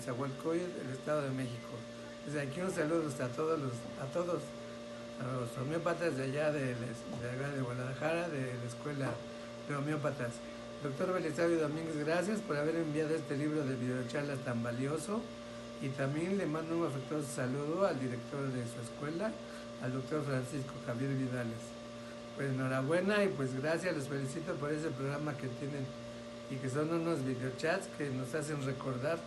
Nezahualcóyotl, el Estado de México. Desde aquí un saludo a todos los, a todos a los homeópatas de allá de, de Guadalajara, de la Escuela de Homeópatas. Doctor Belisario Domínguez, gracias por haber enviado este libro de videocharlas tan valioso y también le mando un afectuoso saludo al director de su escuela, al doctor Francisco Javier Vidales. Pues enhorabuena y pues gracias, los felicito por ese programa que tienen y que son unos videochats que nos hacen recordar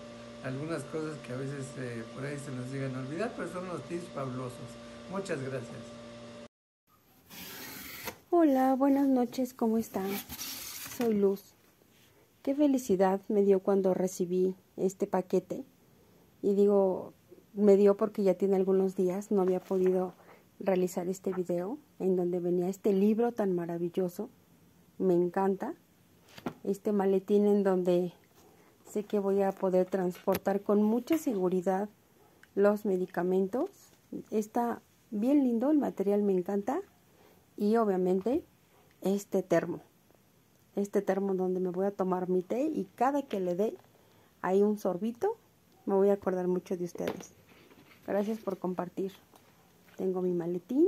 algunas cosas que a veces eh, por ahí se nos llegan a olvidar, pero son los tips fabulosos. Muchas gracias. Hola, buenas noches, ¿cómo están? Soy Luz. Qué felicidad me dio cuando recibí este paquete. Y digo, me dio porque ya tiene algunos días, no había podido realizar este video en donde venía este libro tan maravilloso. Me encanta. Este maletín en donde que voy a poder transportar con mucha seguridad los medicamentos. Está bien lindo, el material me encanta. Y obviamente este termo. Este termo donde me voy a tomar mi té y cada que le dé ahí un sorbito, me voy a acordar mucho de ustedes. Gracias por compartir. Tengo mi maletín,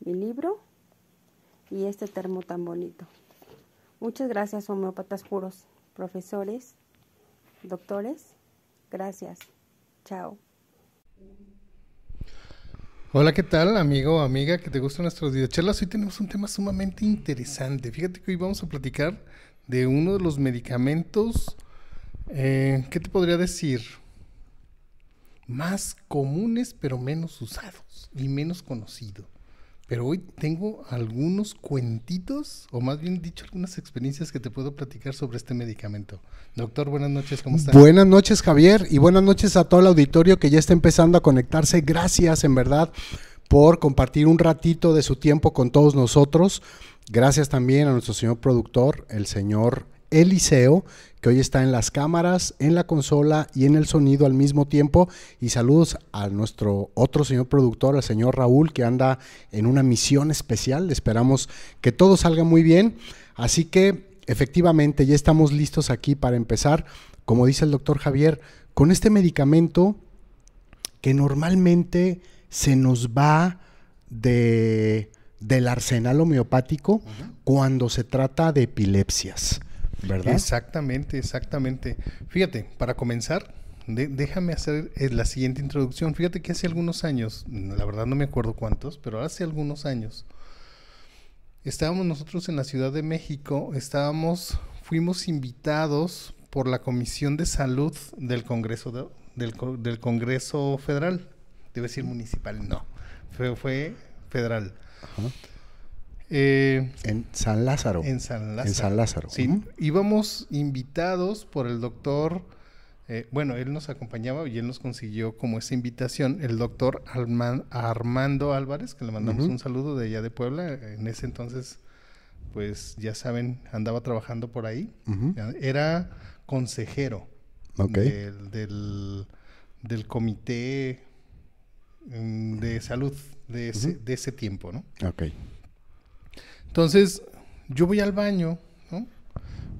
mi libro y este termo tan bonito. Muchas gracias, homeópatas puros, profesores, Doctores, gracias. Chao. Hola, ¿qué tal, amigo o amiga que te gustan nuestros videocharlas. Hoy tenemos un tema sumamente interesante. Fíjate que hoy vamos a platicar de uno de los medicamentos, eh, ¿qué te podría decir? Más comunes, pero menos usados y menos conocidos. Pero hoy tengo algunos cuentitos, o más bien dicho, algunas experiencias que te puedo platicar sobre este medicamento. Doctor, buenas noches, ¿cómo estás? Buenas noches, Javier, y buenas noches a todo el auditorio que ya está empezando a conectarse. Gracias, en verdad, por compartir un ratito de su tiempo con todos nosotros. Gracias también a nuestro señor productor, el señor Eliseo, que hoy está en las cámaras, en la consola y en el sonido al mismo tiempo. Y saludos a nuestro otro señor productor, al señor Raúl, que anda en una misión especial. Esperamos que todo salga muy bien. Así que efectivamente ya estamos listos aquí para empezar, como dice el doctor Javier, con este medicamento que normalmente se nos va de, del arsenal homeopático cuando se trata de epilepsias. Exactamente, exactamente. Fíjate, para comenzar, déjame hacer eh, la siguiente introducción. Fíjate que hace algunos años, la verdad no me acuerdo cuántos, pero hace algunos años, estábamos nosotros en la Ciudad de México, estábamos, fuimos invitados por la Comisión de Salud del Congreso, del, Congreso Federal. Debe decir municipal, no. Fue, fue federal. Ajá. Eh, en San Lázaro. En San Lázaro. Sí, íbamos invitados por el doctor, eh, bueno, él nos acompañaba y él nos consiguió como esa invitación, el doctor Armando Álvarez, que le mandamos un saludo de allá de Puebla. En ese entonces, pues ya saben, andaba trabajando por ahí. Era consejero del, comité mm, de salud de ese, de ese tiempo, ¿no? Ok. Entonces, yo voy al baño, ¿no?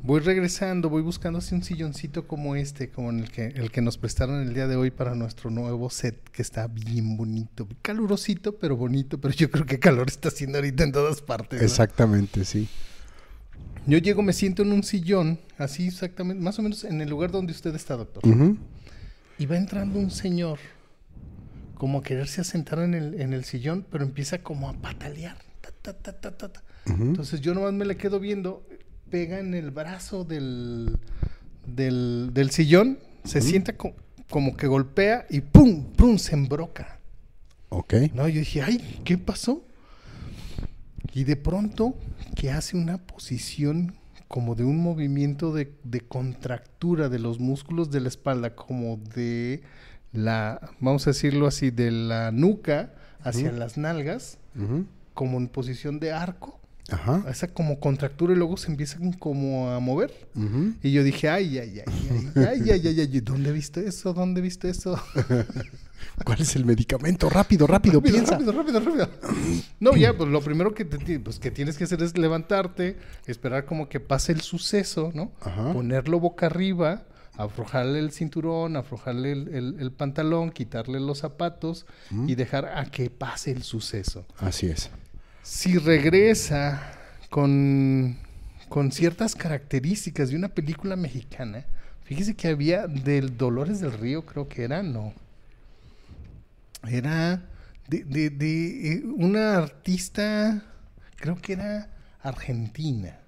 Voy regresando, voy buscando así un silloncito como este, como el que, el que nos prestaron el día de hoy para nuestro nuevo set, que está bien bonito, calurosito, pero bonito, pero yo creo que calor está haciendo ahorita en todas partes. Exactamente, sí. Yo llego, me siento en un sillón, así exactamente, más o menos en el lugar donde usted está, doctor. Y va entrando un señor, como a quererse asentar en el, en el sillón, pero empieza como a patalear. Ta, ta, ta, entonces yo nomás me le quedo viendo, pega en el brazo del, del, sillón, se sienta como que golpea y ¡pum! ¡pum! se embroca. Ok. No, yo dije, ay, ¿qué pasó? Y de pronto que hace una posición como de un movimiento de, contractura de los músculos de la espalda, como de la, vamos a decirlo así, de la nuca hacia las nalgas, como en posición de arco. Ajá. Esa como contractura y luego se empiezan como a mover. Y yo dije, ay, ay, ay, ay, ay, ay, ay, ay, ¿dónde he visto eso? ¿Dónde he visto eso? ¿Cuál es el medicamento? Rápido, rápido, piensa. Rápido, rápido, No, ya, pues lo primero que, pues, que tienes que hacer es levantarte, esperar como que pase el suceso, ¿no? Ponerlo boca arriba, aflojarle el cinturón, aflojarle el, pantalón, quitarle los zapatos y dejar a que pase el suceso. Así es si regresa con, ciertas características de una película mexicana, fíjese que había del Dolores del Río, creo que era, no. Era de, de, eh, una artista, creo que era argentina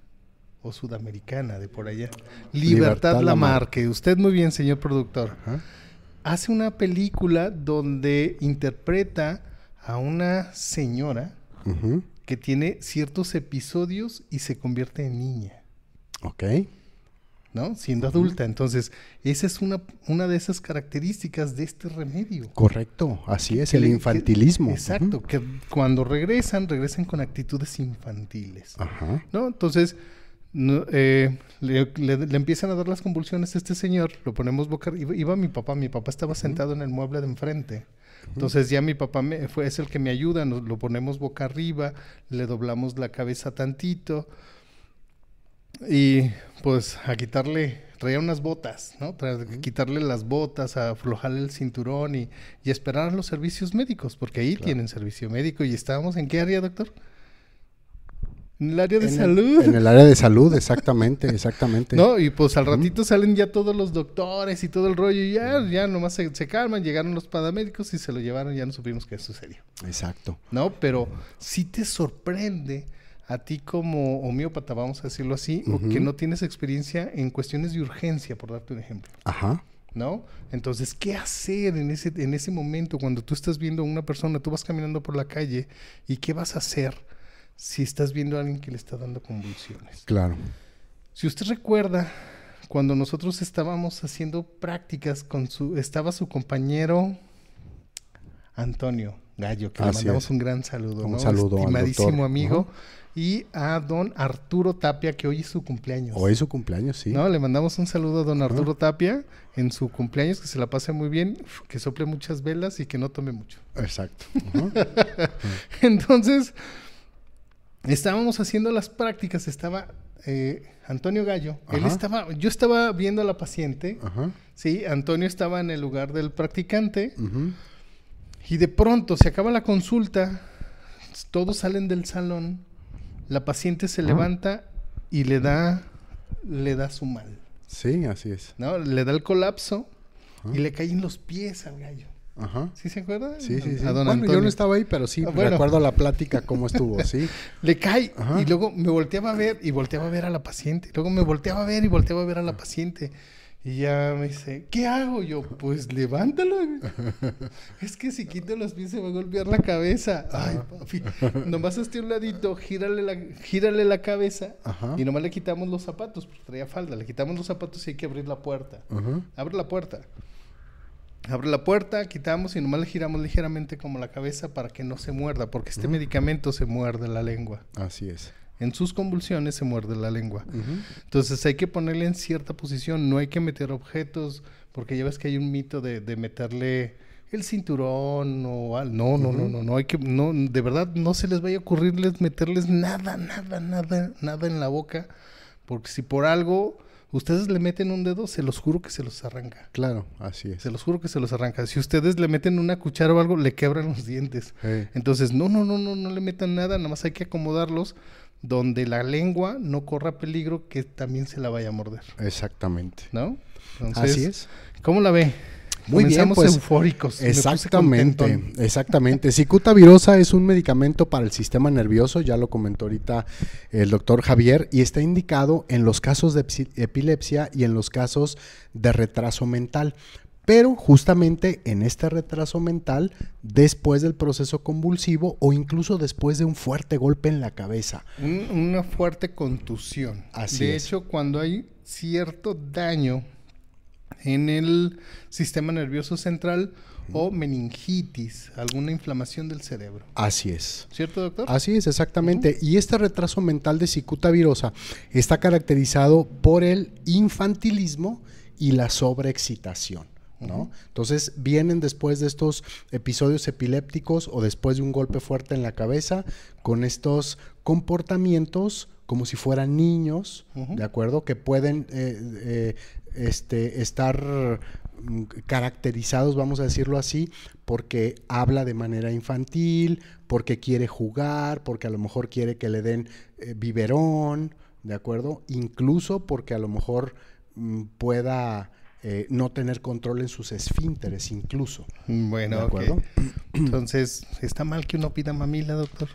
o sudamericana, de por allá. Libertad, Lamarque. Usted muy bien, señor productor. Hace una película donde interpreta a una señora que tiene ciertos episodios y se convierte en niña. Ok. ¿No? Siendo adulta. Entonces, esa es una, una de esas características de este remedio. Correcto, así es, el infantilismo. exacto, que cuando regresan, regresan con actitudes infantiles. Ajá. ¿No? Entonces, eh, le, empiezan a dar las convulsiones a este señor, lo ponemos boca Iba mi papá, mi papá estaba sentado en el mueble de enfrente. Entonces ya mi papá fue, es el que me ayuda, nos lo ponemos boca arriba, le doblamos la cabeza tantito y pues a quitarle, traía unas botas, ¿no? quitarle las botas, a aflojarle el cinturón y, y esperar a los servicios médicos, porque ahí tienen servicio médico y estábamos en qué área, doctor? En el área de salud. en el área de salud, exactamente, exactamente. No, y pues al ratito salen ya todos los doctores y todo el rollo, y ya, ya nomás se, calman, llegaron los paramédicos y se lo llevaron, ya no supimos qué sucedió. Exacto. No, pero sí te sorprende a ti como homeópata, vamos a decirlo así, que no tienes experiencia en cuestiones de urgencia, por darte un ejemplo. Ajá. ¿No? Entonces, ¿qué hacer en ese, en ese momento cuando tú estás viendo a una persona, tú vas caminando por la calle y qué vas a hacer? si estás viendo a alguien que le está dando convulsiones. Claro. Si usted recuerda, cuando nosotros estábamos haciendo prácticas con su, estaba su compañero Antonio Gallo, que le mandamos un gran saludo, un ¿no? Un estimadísimo amigo. Y a don Arturo Tapia, que hoy es su cumpleaños. Hoy es su cumpleaños, sí. No, le mandamos un saludo a don Arturo Tapia en su cumpleaños, que se la pase muy bien, que sople muchas velas y que no tome mucho. Exacto. Entonces, estábamos haciendo las prácticas, estaba eh, Antonio Gallo, él estaba, yo estaba viendo a la paciente, sí, Antonio estaba en el lugar del practicante, y de pronto se acaba la consulta, todos salen del salón, la paciente se levanta y le da, le da su mal. Sí, así es. ¿no? Le da el colapso y le caen los pies al gallo. Ajá. ¿Sí se acuerda? Sí, sí, sí. bueno, yo no estaba ahí, pero sí ah, bueno. recuerdo la plática, cómo estuvo, sí. Le cae y luego me volteaba a ver y volteaba a ver a la paciente. Luego me volteaba a ver y volteaba a ver a la paciente. Y ya me dice, ¿qué hago? Yo, pues levántalo. es que si quito los pies se va a golpear la cabeza. Ay, papi. Nomás hazte un ladito, gírale la, gírale la cabeza y nomás le quitamos los zapatos, porque traía falda. Le quitamos los zapatos y hay que abrir la puerta. Abre la puerta. Abre la puerta, quitamos y nomás le giramos ligeramente como la cabeza para que no se muerda, porque este medicamento se muerde la lengua. Así es. En sus convulsiones se muerde la lengua. Entonces hay que ponerle en cierta posición, no hay que meter objetos, porque ya ves que hay un mito de, meterle el cinturón o algo. No, no, no, no, no, hay que, no, de verdad no se les vaya a ocurrir meterles nada, nada, nada, nada en la boca, porque si por algo Ustedes le meten un dedo, se los juro que se los arranca. Claro, así es. Se los juro que se los arranca. Si ustedes le meten una cuchara o algo, le quebran los dientes. Entonces, no, no, no, no, no le metan nada, nada más hay que acomodarlos donde la lengua no corra peligro que también se la vaya a morder. Exactamente. ¿No? así es. ¿Cómo la ve? Muy bien, pues, eufóricos. Exactamente, exactamente. Cicuta virosa es un medicamento para el sistema nervioso, ya lo comentó ahorita el doctor Javier, y está indicado en los casos de epilepsia y en los casos de retraso mental. Pero justamente en este retraso mental, después del proceso convulsivo o incluso después de un fuerte golpe en la cabeza. una fuerte contusión. Así de hecho, cuando hay cierto daño en el sistema nervioso central o meningitis, alguna inflamación del cerebro. Así es. ¿Cierto, doctor? Así es, exactamente. Y este retraso mental de cicuta virosa está caracterizado por el infantilismo y la sobreexcitación. ¿no? Entonces vienen después de estos episodios epilépticos o después de un golpe fuerte en la cabeza con estos comportamientos como si fueran niños, ¿de acuerdo? Que pueden eh, eh, este, estar mm, caracterizados, vamos a decirlo así, porque habla de manera infantil, porque quiere jugar, porque a lo mejor quiere que le den eh, biberón, ¿de acuerdo? Incluso porque a lo mejor mm, pueda eh, no tener control en sus esfínteres, incluso. Mm, bueno, ¿de acuerdo? Entonces, ¿está mal que uno pida mamila, doctor?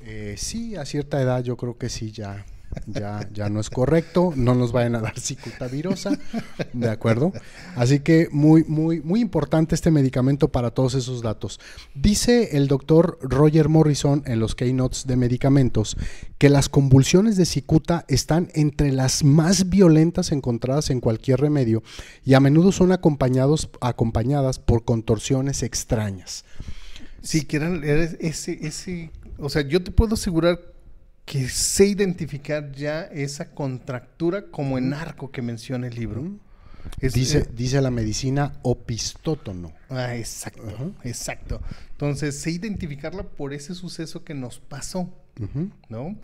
Eh, sí, a cierta edad yo creo que sí, ya ya, no es correcto, no nos vayan a dar cicuta-virosa, ¿de acuerdo? Así que muy, muy, muy importante este medicamento para todos esos datos. Dice el doctor Roger Morrison en los keynotes de medicamentos que las convulsiones de cicuta están entre las más violentas encontradas en cualquier remedio y a menudo son acompañados, acompañadas por contorsiones extrañas. Si que ese, ese, o sea, yo te puedo asegurar que sé identificar ya esa contractura como en arco que menciona el libro. dice, eh, dice la medicina opistótono. Ah, exacto, exacto. Entonces, sé identificarla por ese suceso que nos pasó, ¿no?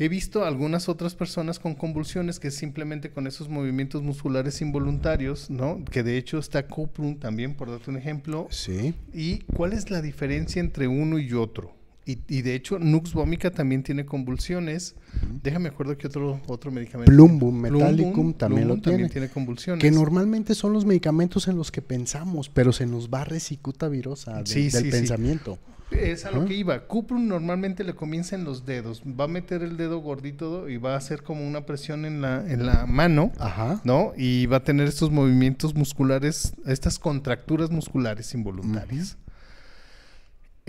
He visto algunas otras personas con convulsiones que simplemente con esos movimientos musculares involuntarios, ¿no? Que de hecho está cuprum también, por darte un ejemplo. Sí. ¿Y cuál es la diferencia entre uno y otro? Y, de hecho, Nux Vomica también tiene convulsiones. Déjame acuerdo que otro, otro medicamento. Plumbum, Metallicum también lo tiene. También tiene convulsiones. Que normalmente son los medicamentos en los que pensamos, pero se nos va recicuta virosa del pensamiento. Es a lo que iba. Cuprum normalmente le comienza en los dedos. Va a meter el dedo gordito y va a hacer como una presión en la, en la mano, Ajá. ¿no? Y va a tener estos movimientos musculares, estas contracturas musculares involuntarias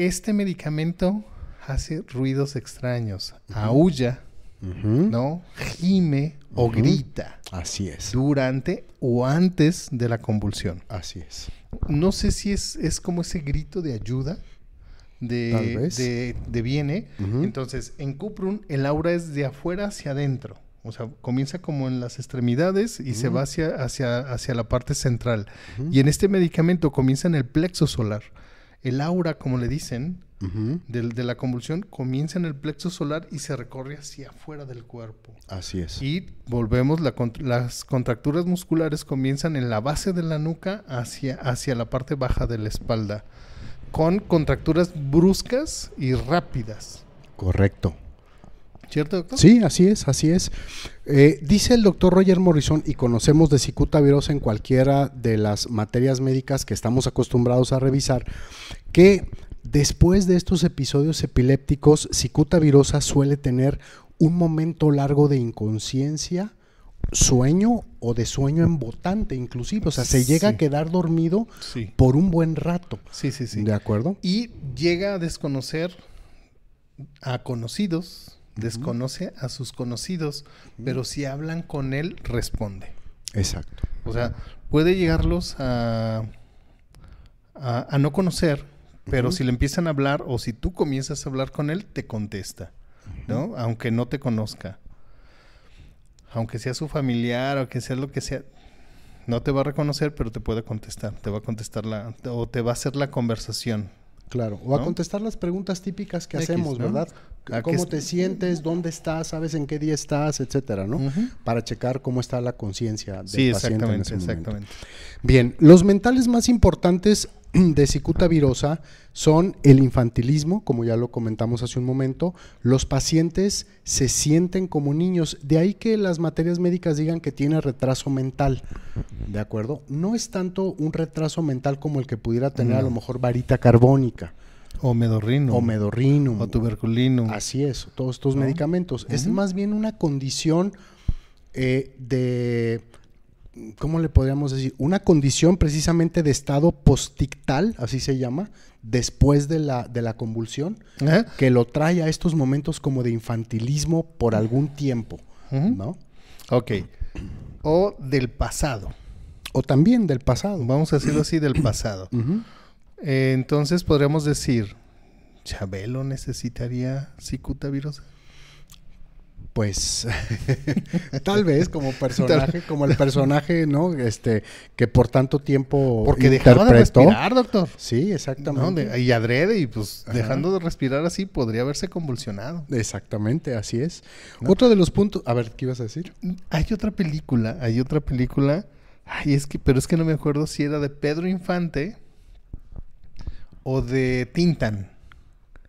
este medicamento hace ruidos extraños, aulla, aúlla, ¿no? Gime o grita. Así es. Durante o antes de la convulsión. Así es. No sé si es, es como ese grito de ayuda. De, de, viene. Entonces, en Cuprum, el aura es de afuera hacia adentro. O sea, comienza como en las extremidades y se va hacia, hacia, la parte central. Y en este medicamento comienza en el plexo solar el aura, como le dicen, de, la convulsión, comienza en el plexo solar y se recorre hacia afuera del cuerpo. Así es. Y volvemos, las contracturas musculares comienzan en la base de la nuca hacia, hacia la parte baja de la espalda, con contracturas bruscas y rápidas. Correcto. ¿Cierto, doctor? Sí, así es, así es. Eh, dice el doctor Roger Morrison, y conocemos de cicuta en cualquiera de las materias médicas que estamos acostumbrados a revisar, que después de estos episodios epilépticos, cicuta suele tener un momento largo de inconsciencia, sueño o de sueño embotante inclusive, o sea, se llega a quedar dormido por un buen rato. Sí, sí, sí. ¿De acuerdo? Y llega a desconocer a conocidos, desconoce a sus conocidos, pero si hablan con él, responde. Exacto. O sea, puede llegarlos a, a, no conocer, pero si le empiezan a hablar o si tú comienzas a hablar con él, te contesta, ¿no? Aunque no te conozca. Aunque sea su familiar, o que sea lo que sea, no te va a reconocer, pero te puede contestar. Te va a contestar la, o te va a hacer la conversación. Claro, o a contestar las preguntas típicas que hacemos, ¿verdad? cómo te sientes, dónde estás, sabes en qué día estás, etcétera, ¿no? Para checar cómo está la conciencia del sí, paciente exactamente, exactamente. Bien, los mentales más importantes de cicuta virosa son el infantilismo, como ya lo comentamos hace un momento. Los pacientes se sienten como niños, de ahí que las materias médicas digan que tiene retraso mental, ¿de acuerdo? No es tanto un retraso mental como el que pudiera tener a lo mejor varita carbónica. O medorrino. O medorrino. O tuberculino. Así es, todos estos medicamentos. Es más bien una condición eh, de, ¿cómo le podríamos decir? Una condición precisamente de estado postictal, así se llama, después de la, de la convulsión, que lo trae a estos momentos como de infantilismo por algún tiempo, ¿no? Ok. O del pasado. O también del pasado. Vamos a decirlo así, del pasado. Eh, entonces podríamos decir, ¿Chabelo necesitaría cicutavirosa? Pues tal vez como personaje, como el personaje, ¿no? Este que por tanto tiempo porque de respirar, doctor. Sí, exactamente. y adrede y pues dejando de respirar así podría haberse convulsionado. Exactamente, así es. Otro de los puntos, a ver, ¿qué ibas a decir? Hay otra película, hay otra película. Ay, es que pero es que no me acuerdo si era de Pedro Infante o de Tintan.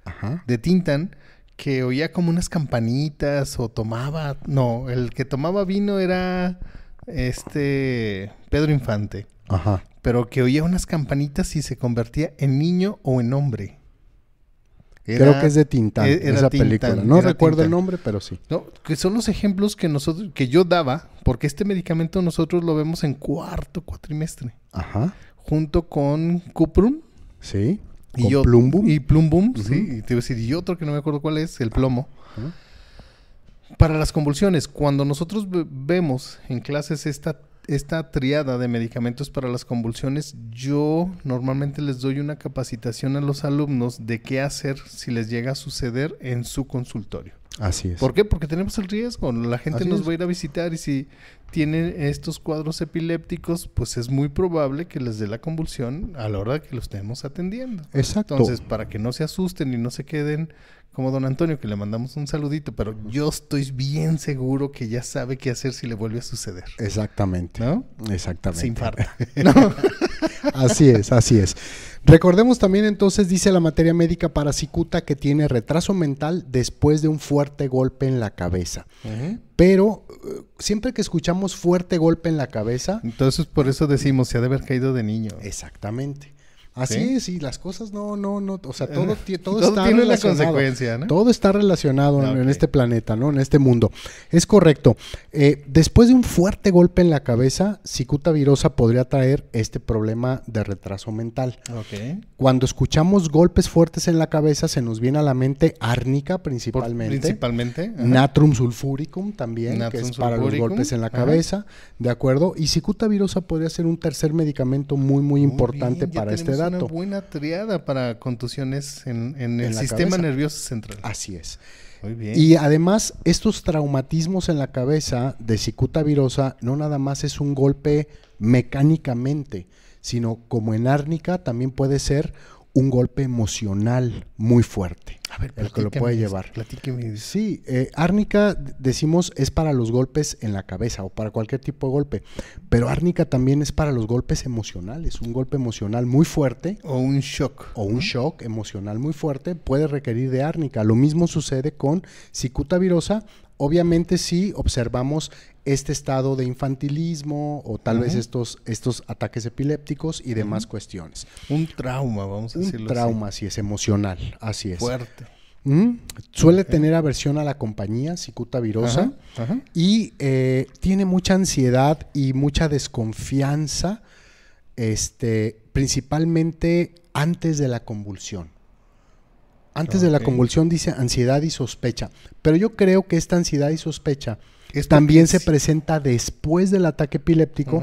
Ajá. De Tintan, que oía como unas campanitas o tomaba. No, el que tomaba vino era este Pedro Infante. Ajá. Pero que oía unas campanitas y se convertía en niño o en hombre. Creo que es de Tintan. E-, esa película. No recuerdo el nombre, pero sí. No, que son los ejemplos que nosotros, que yo daba, porque este medicamento nosotros lo vemos en cuarto cuatrimestre. Ajá. Junto con Cuprum. Sí. Y ¿Con Y plumbum, sí. Y te iba a decir, y otro que no me acuerdo cuál es, el plomo. Para las convulsiones, cuando nosotros vemos en clases esta, esta triada de medicamentos para las convulsiones, yo normalmente les doy una capacitación a los alumnos de qué hacer si les llega a suceder en su consultorio. Así es. ¿Por qué? Porque tenemos el riesgo. La gente nos va a ir a visitar y si tienen estos cuadros epilépticos, pues es muy probable que les dé la convulsión a la hora que los estemos atendiendo. Exacto. Entonces, para que no se asusten y no se queden como don Antonio, que le mandamos un saludito, pero yo estoy bien seguro que ya sabe qué hacer si le vuelve a suceder. Exactamente. ¿No? Exactamente. Se así es, así es. Recordemos también entonces, dice la materia médica para cicuta que tiene retraso mental después de un fuerte golpe en la cabeza. Pero eh, siempre que escuchamos fuerte golpe en la cabeza... Entonces por eso decimos, se ha de haber caído de niño. Exactamente. Así ¿Ah, ¿Sí? es, y las cosas no, no, no, o sea, eh, todo, todo, está tiene La consecuencia, ¿no? Todo está relacionado en, ah, este planeta, ¿no? En este mundo. Es correcto. Eh, después de un fuerte golpe en la cabeza, cicuta virosa podría traer este problema de retraso mental. Okay. Cuando escuchamos golpes fuertes en la cabeza, se nos viene a la mente árnica principalmente. Principalmente. Natrum sulfuricum también, que es para los golpes en la cabeza, ¿de acuerdo? Y cicuta virosa podría ser un tercer medicamento muy, muy importante para este edad una buena triada para contusiones en, el sistema nervioso central. Así es. Muy bien. Y además, estos traumatismos en la cabeza de cicuta virosa no nada más es un golpe mecánicamente, sino como en árnica también puede ser un golpe emocional muy fuerte el que lo puede llevar. Sí, eh, árnica, decimos, es para los golpes en la cabeza o para cualquier tipo de golpe, pero árnica también es para los golpes emocionales. Un golpe emocional muy fuerte. O un shock. O un shock emocional muy fuerte puede requerir de árnica. Lo mismo sucede con cicuta virosa, obviamente sí observamos este estado de infantilismo o tal vez estos, estos ataques epilépticos y demás cuestiones. Un trauma, vamos a decirlo. Un trauma, sí, es, emocional, así es. Fuerte. Suele tener aversión a la compañía, cicuta virosa, y eh, tiene mucha ansiedad y mucha desconfianza, este, principalmente antes de la convulsión. Antes ah, de la convulsión dice ansiedad y sospecha, pero yo creo que esta ansiedad y sospecha también se presenta después del ataque epiléptico,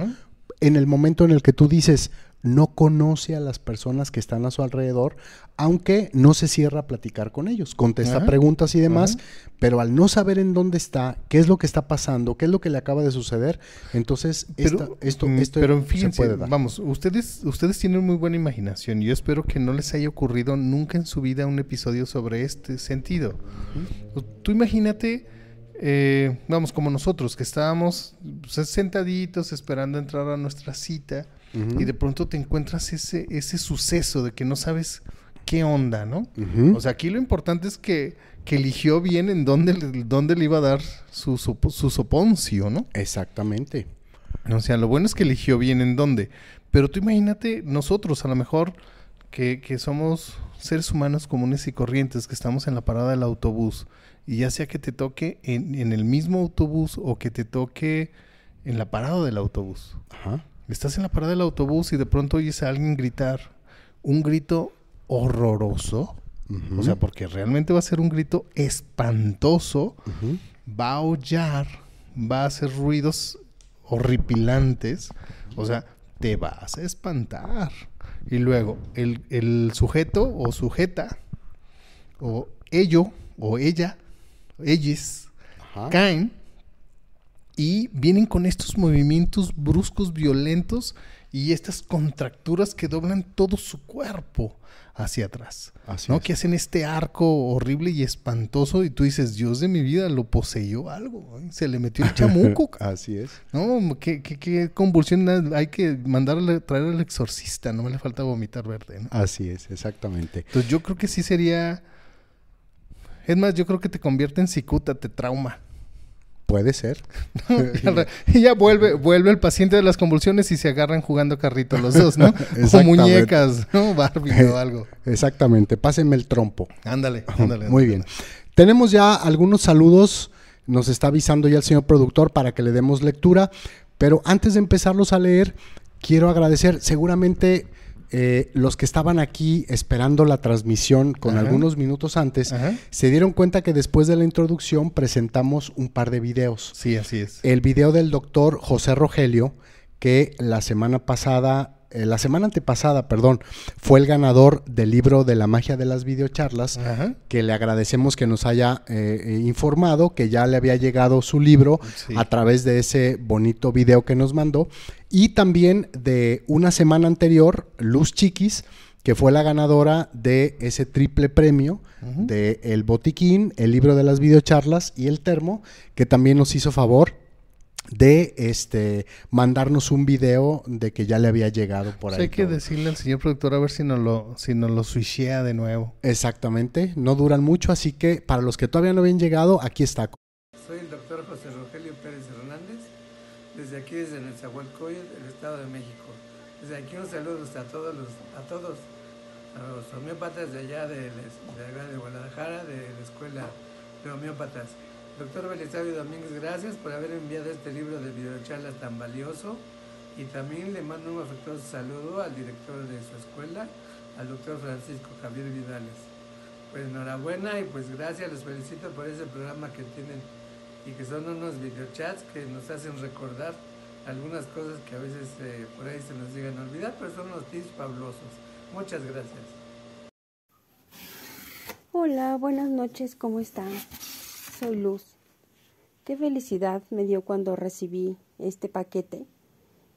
en el momento en el que tú dices, no conoce a las personas que están a su alrededor, aunque no se cierra a platicar con ellos, contesta preguntas y demás, pero al no saber en dónde está, qué es lo que está pasando, qué es lo que le acaba de suceder, entonces esto, mm, esto se puede dar. Vamos, ustedes, ustedes tienen muy buena imaginación. Y Yo espero que no les haya ocurrido nunca en su vida un episodio sobre este sentido. Tú imagínate... Eh, vamos, como nosotros, que estábamos sentaditos esperando entrar a nuestra cita y de pronto te encuentras ese, ese suceso de que no sabes qué onda, ¿no? O sea, aquí lo importante es que, que eligió bien en dónde, dónde le iba a dar su, soponcio, ¿no? Exactamente. O sea, lo bueno es que eligió bien en dónde. Pero tú imagínate nosotros, a lo mejor, que, que somos seres humanos comunes y corrientes, que estamos en la parada del autobús, y ya sea que te toque en, en el mismo autobús o que te toque en la parada del autobús. Ajá. Estás en la parada del autobús y de pronto oyes a alguien gritar un grito horroroso. O sea, porque realmente va a ser un grito espantoso. Va a aullar, va a hacer ruidos horripilantes. O sea, te vas a espantar. Y luego, el, sujeto o sujeta, o ello o ella, ellos, caen y vienen con estos movimientos bruscos, violentos y estas contracturas que doblan todo su cuerpo hacia atrás, Así ¿no? Es. Que hacen este arco horrible y espantoso y tú dices, Dios de mi vida, lo poseyó algo, ¿eh? se le metió el chamuco. Así es. No, qué, qué, convulsión, hay que mandarle, traer al exorcista, no me le falta vomitar verde. Así es, exactamente. Entonces yo creo que sí sería... Es más, yo creo que te convierte en cicuta, te trauma. Puede ser. y ya vuelve, vuelve el paciente de las convulsiones y se agarran jugando carrito los dos, ¿no? o muñecas, ¿no? Barbie o algo. Exactamente. Pásenme el trompo. Ándale, ándale. Muy bien. Tenemos ya algunos saludos. Nos está avisando ya el señor productor para que le demos lectura. Pero antes de empezarlos a leer, quiero agradecer. Seguramente eh, los que estaban aquí esperando la transmisión con algunos minutos antes, se dieron cuenta que después de la introducción presentamos un par de videos. Sí, así es. El video del doctor José Rogelio, que la semana pasada eh, la semana antepasada, perdón, fue el ganador del libro de la magia de las videocharlas, que le agradecemos que nos haya eh, eh, informado, que ya le había llegado su libro a través de ese bonito video que nos mandó. Y también de una semana anterior, Luz Chiquis, que fue la ganadora de ese triple premio de El Botiquín, el libro de las videocharlas y el termo, que también nos hizo favor de este mandarnos un video de que ya le había llegado por pues ahí. Hay que decirle al señor productor a ver si nos lo, si lo de nuevo. Exactamente, no duran mucho, así que para los que todavía no habían llegado, aquí está. Soy el doctor José Rogelio Pérez Hernández, desde aquí, desde Nezahualcóyotl, el Estado de México. Desde aquí un saludo a todos los, a todos, a los homeópatas de allá de, de, de Guadalajara, de la escuela de homeópatas. Doctor Belisario Domínguez, gracias por haber enviado este libro de videochats tan valioso y también le mando un afectuoso saludo al director de su escuela, al doctor Francisco Javier Vidales. Pues enhorabuena y pues gracias, los felicito por ese programa que tienen y que son unos videochats que nos hacen recordar algunas cosas que a veces eh, por ahí se nos llegan a olvidar, pero son unos tips fabulosos. Muchas gracias. Hola, buenas noches, ¿cómo están? soy luz. Qué felicidad me dio cuando recibí este paquete.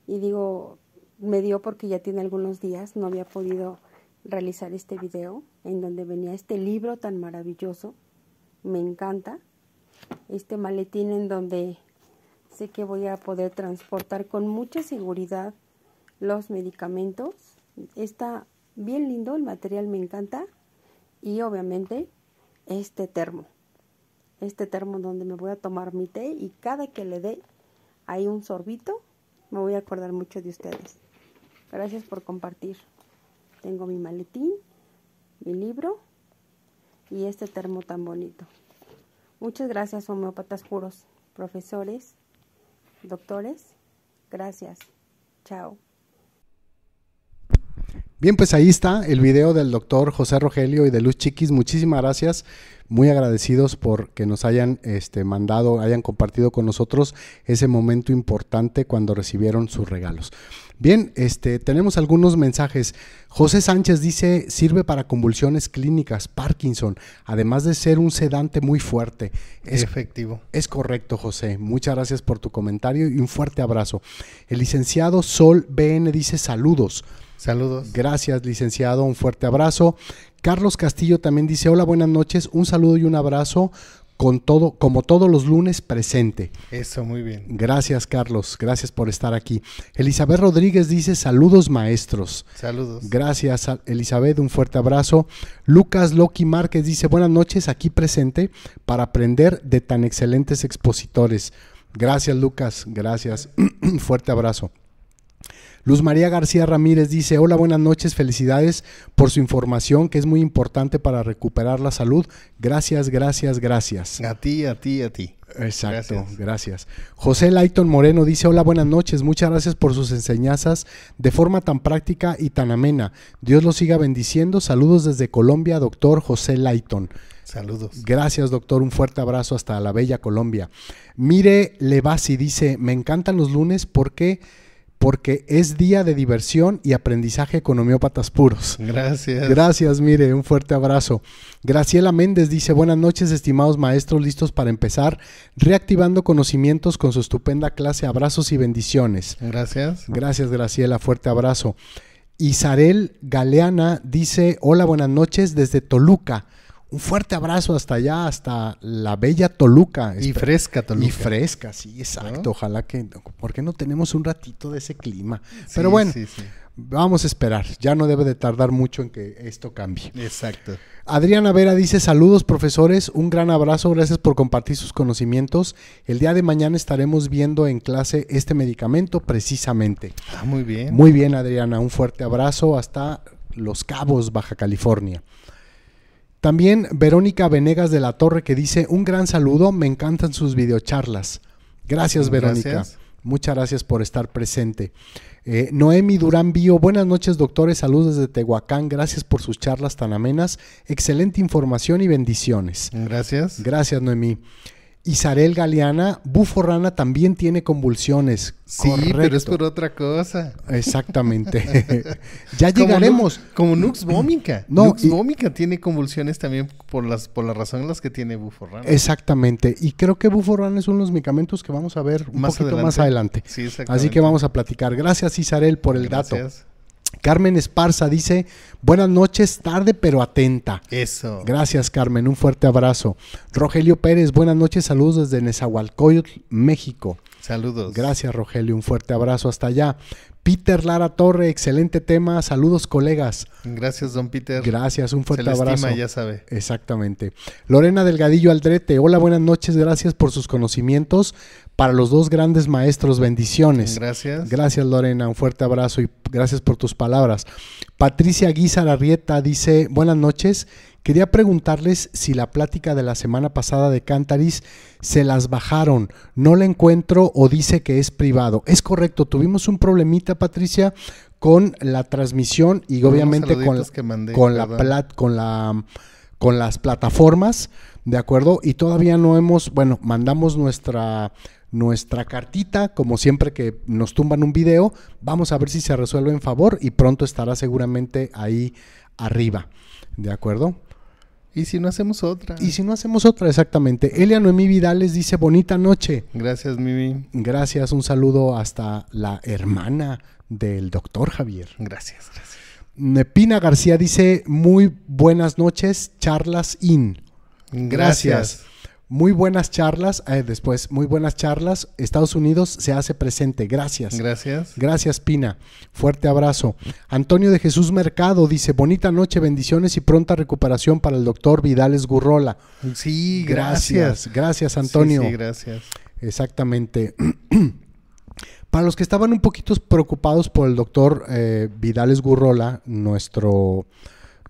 Y digo, me dio porque ya tiene algunos días, no había podido realizar este video en donde venía este libro tan maravilloso. Me encanta. Este maletín en donde sé que voy a poder transportar con mucha seguridad los medicamentos. Está bien lindo, el material me encanta. Y obviamente este termo este termo donde me voy a tomar mi té y cada que le dé ahí un sorbito, me voy a acordar mucho de ustedes. Gracias por compartir. Tengo mi maletín, mi libro y este termo tan bonito. Muchas gracias, homeópatas puros, profesores, doctores. Gracias. Chao. Bien, pues ahí está el video del doctor José Rogelio y de Luz Chiquis. Muchísimas gracias. Muy agradecidos por que nos hayan este, mandado, hayan compartido con nosotros ese momento importante cuando recibieron sus regalos. Bien, este, tenemos algunos mensajes. José Sánchez dice, sirve para convulsiones clínicas, Parkinson, además de ser un sedante muy fuerte. Es efectivo. Es correcto, José. Muchas gracias por tu comentario y un fuerte abrazo. El licenciado Sol BN dice, saludos. Saludos. Gracias, licenciado. Un fuerte abrazo. Carlos Castillo también dice, hola, buenas noches. Un saludo y un abrazo. Con todo, como todos los lunes, presente. Eso, muy bien. Gracias, Carlos. Gracias por estar aquí. Elizabeth Rodríguez dice, saludos, maestros. Saludos. Gracias, Elizabeth. Un fuerte abrazo. Lucas Loki Márquez dice, buenas noches, aquí presente para aprender de tan excelentes expositores. Gracias, Lucas. Gracias. Un fuerte abrazo. Luz María García Ramírez dice, hola, buenas noches, felicidades por su información que es muy importante para recuperar la salud. Gracias, gracias, gracias. A ti, a ti, a ti. Exacto, gracias. José Layton Moreno dice, hola, buenas noches, muchas gracias por sus enseñanzas de forma tan práctica y tan amena. Dios los siga bendiciendo. Saludos desde Colombia, doctor José Layton. Saludos. Gracias, doctor. Un fuerte abrazo hasta la bella Colombia. Mire Levasi dice, me encantan los lunes porque porque es día de diversión y aprendizaje con homeópatas puros. Gracias. Gracias, mire, un fuerte abrazo. Graciela Méndez dice, buenas noches, estimados maestros, listos para empezar, reactivando conocimientos con su estupenda clase, abrazos y bendiciones. Gracias. Gracias, Graciela, fuerte abrazo. Isarel Galeana dice, hola, buenas noches desde Toluca un fuerte abrazo hasta allá, hasta la bella Toluca. Y fresca Toluca. Y fresca, sí, exacto. Ojalá que... ¿Por qué no tenemos un ratito de ese clima? Pero bueno, vamos a esperar. Ya no debe de tardar mucho en que esto cambie. Exacto. Adriana Vera dice, saludos profesores, un gran abrazo, gracias por compartir sus conocimientos. El día de mañana estaremos viendo en clase este medicamento precisamente. Ah, muy bien. Muy bien, Adriana. Un fuerte abrazo hasta Los Cabos, Baja California. También Verónica Venegas de la Torre que dice, un gran saludo, me encantan sus videocharlas. Gracias mm, Verónica. Muchas gracias por estar presente. Eh, Noemi Durán Bio, buenas noches doctores, saludos desde Tehuacán, gracias por sus charlas tan amenas, excelente información y bendiciones. Gracias. Gracias Noemi. Isarel Galeana, Buforrana también tiene convulsiones. Sí, pero es por otra cosa. Exactamente. ya llegaremos. Como, Nux Vómica. Nux Vómica tiene convulsiones también por las por la razón en las que tiene Buforrana. Exactamente. Y creo que Buforrana es uno de los medicamentos que vamos a ver un más poquito más adelante. Así que vamos a platicar. Gracias, Isarel, por el Gracias. dato. Carmen Esparza dice, buenas noches, tarde pero atenta. Eso. Gracias Carmen, un fuerte abrazo. Rogelio Pérez, buenas noches, saludos desde Nezahualcóyotl, México. Saludos. Gracias Rogelio, un fuerte abrazo hasta allá. Peter Lara Torre, excelente tema. Saludos, colegas. Gracias, don Peter. Gracias, un fuerte Se abrazo. ya sabe. Exactamente. Lorena Delgadillo Aldrete, hola, buenas noches, gracias por sus conocimientos para los dos grandes maestros, bendiciones. Gracias. Gracias, Lorena. Un fuerte abrazo y gracias por tus palabras. Patricia Guizar Arrieta dice: Buenas noches. Quería preguntarles si la plática de la semana pasada de Cantaris se las bajaron, no la encuentro o dice que es privado. Es correcto, tuvimos un problemita, Patricia, con la transmisión y obviamente con, con, la con, la, con las plataformas, ¿de acuerdo? Y todavía no hemos, bueno, mandamos nuestra nuestra cartita, como siempre que nos tumban un video, vamos a ver si se resuelve en favor y pronto estará seguramente ahí arriba, ¿de acuerdo? Y si no hacemos otra. Y si no hacemos otra, exactamente. Elia Noemí Vidales dice bonita noche. Gracias, Mimi. Gracias, un saludo hasta la hermana del doctor Javier. Gracias, gracias. Pina García dice muy buenas noches, charlas in. gracias. Muy buenas charlas. Eh, después, muy buenas charlas. Estados Unidos se hace presente. Gracias. Gracias. Gracias, Pina. Fuerte abrazo. Antonio de Jesús Mercado dice: Bonita noche, bendiciones y pronta recuperación para el doctor Vidales Gurrola. Sí, gracias. Gracias, gracias Antonio. Sí, gracias. Exactamente. para los que estaban un poquito preocupados por el doctor eh, Vidales Gurrola, nuestro,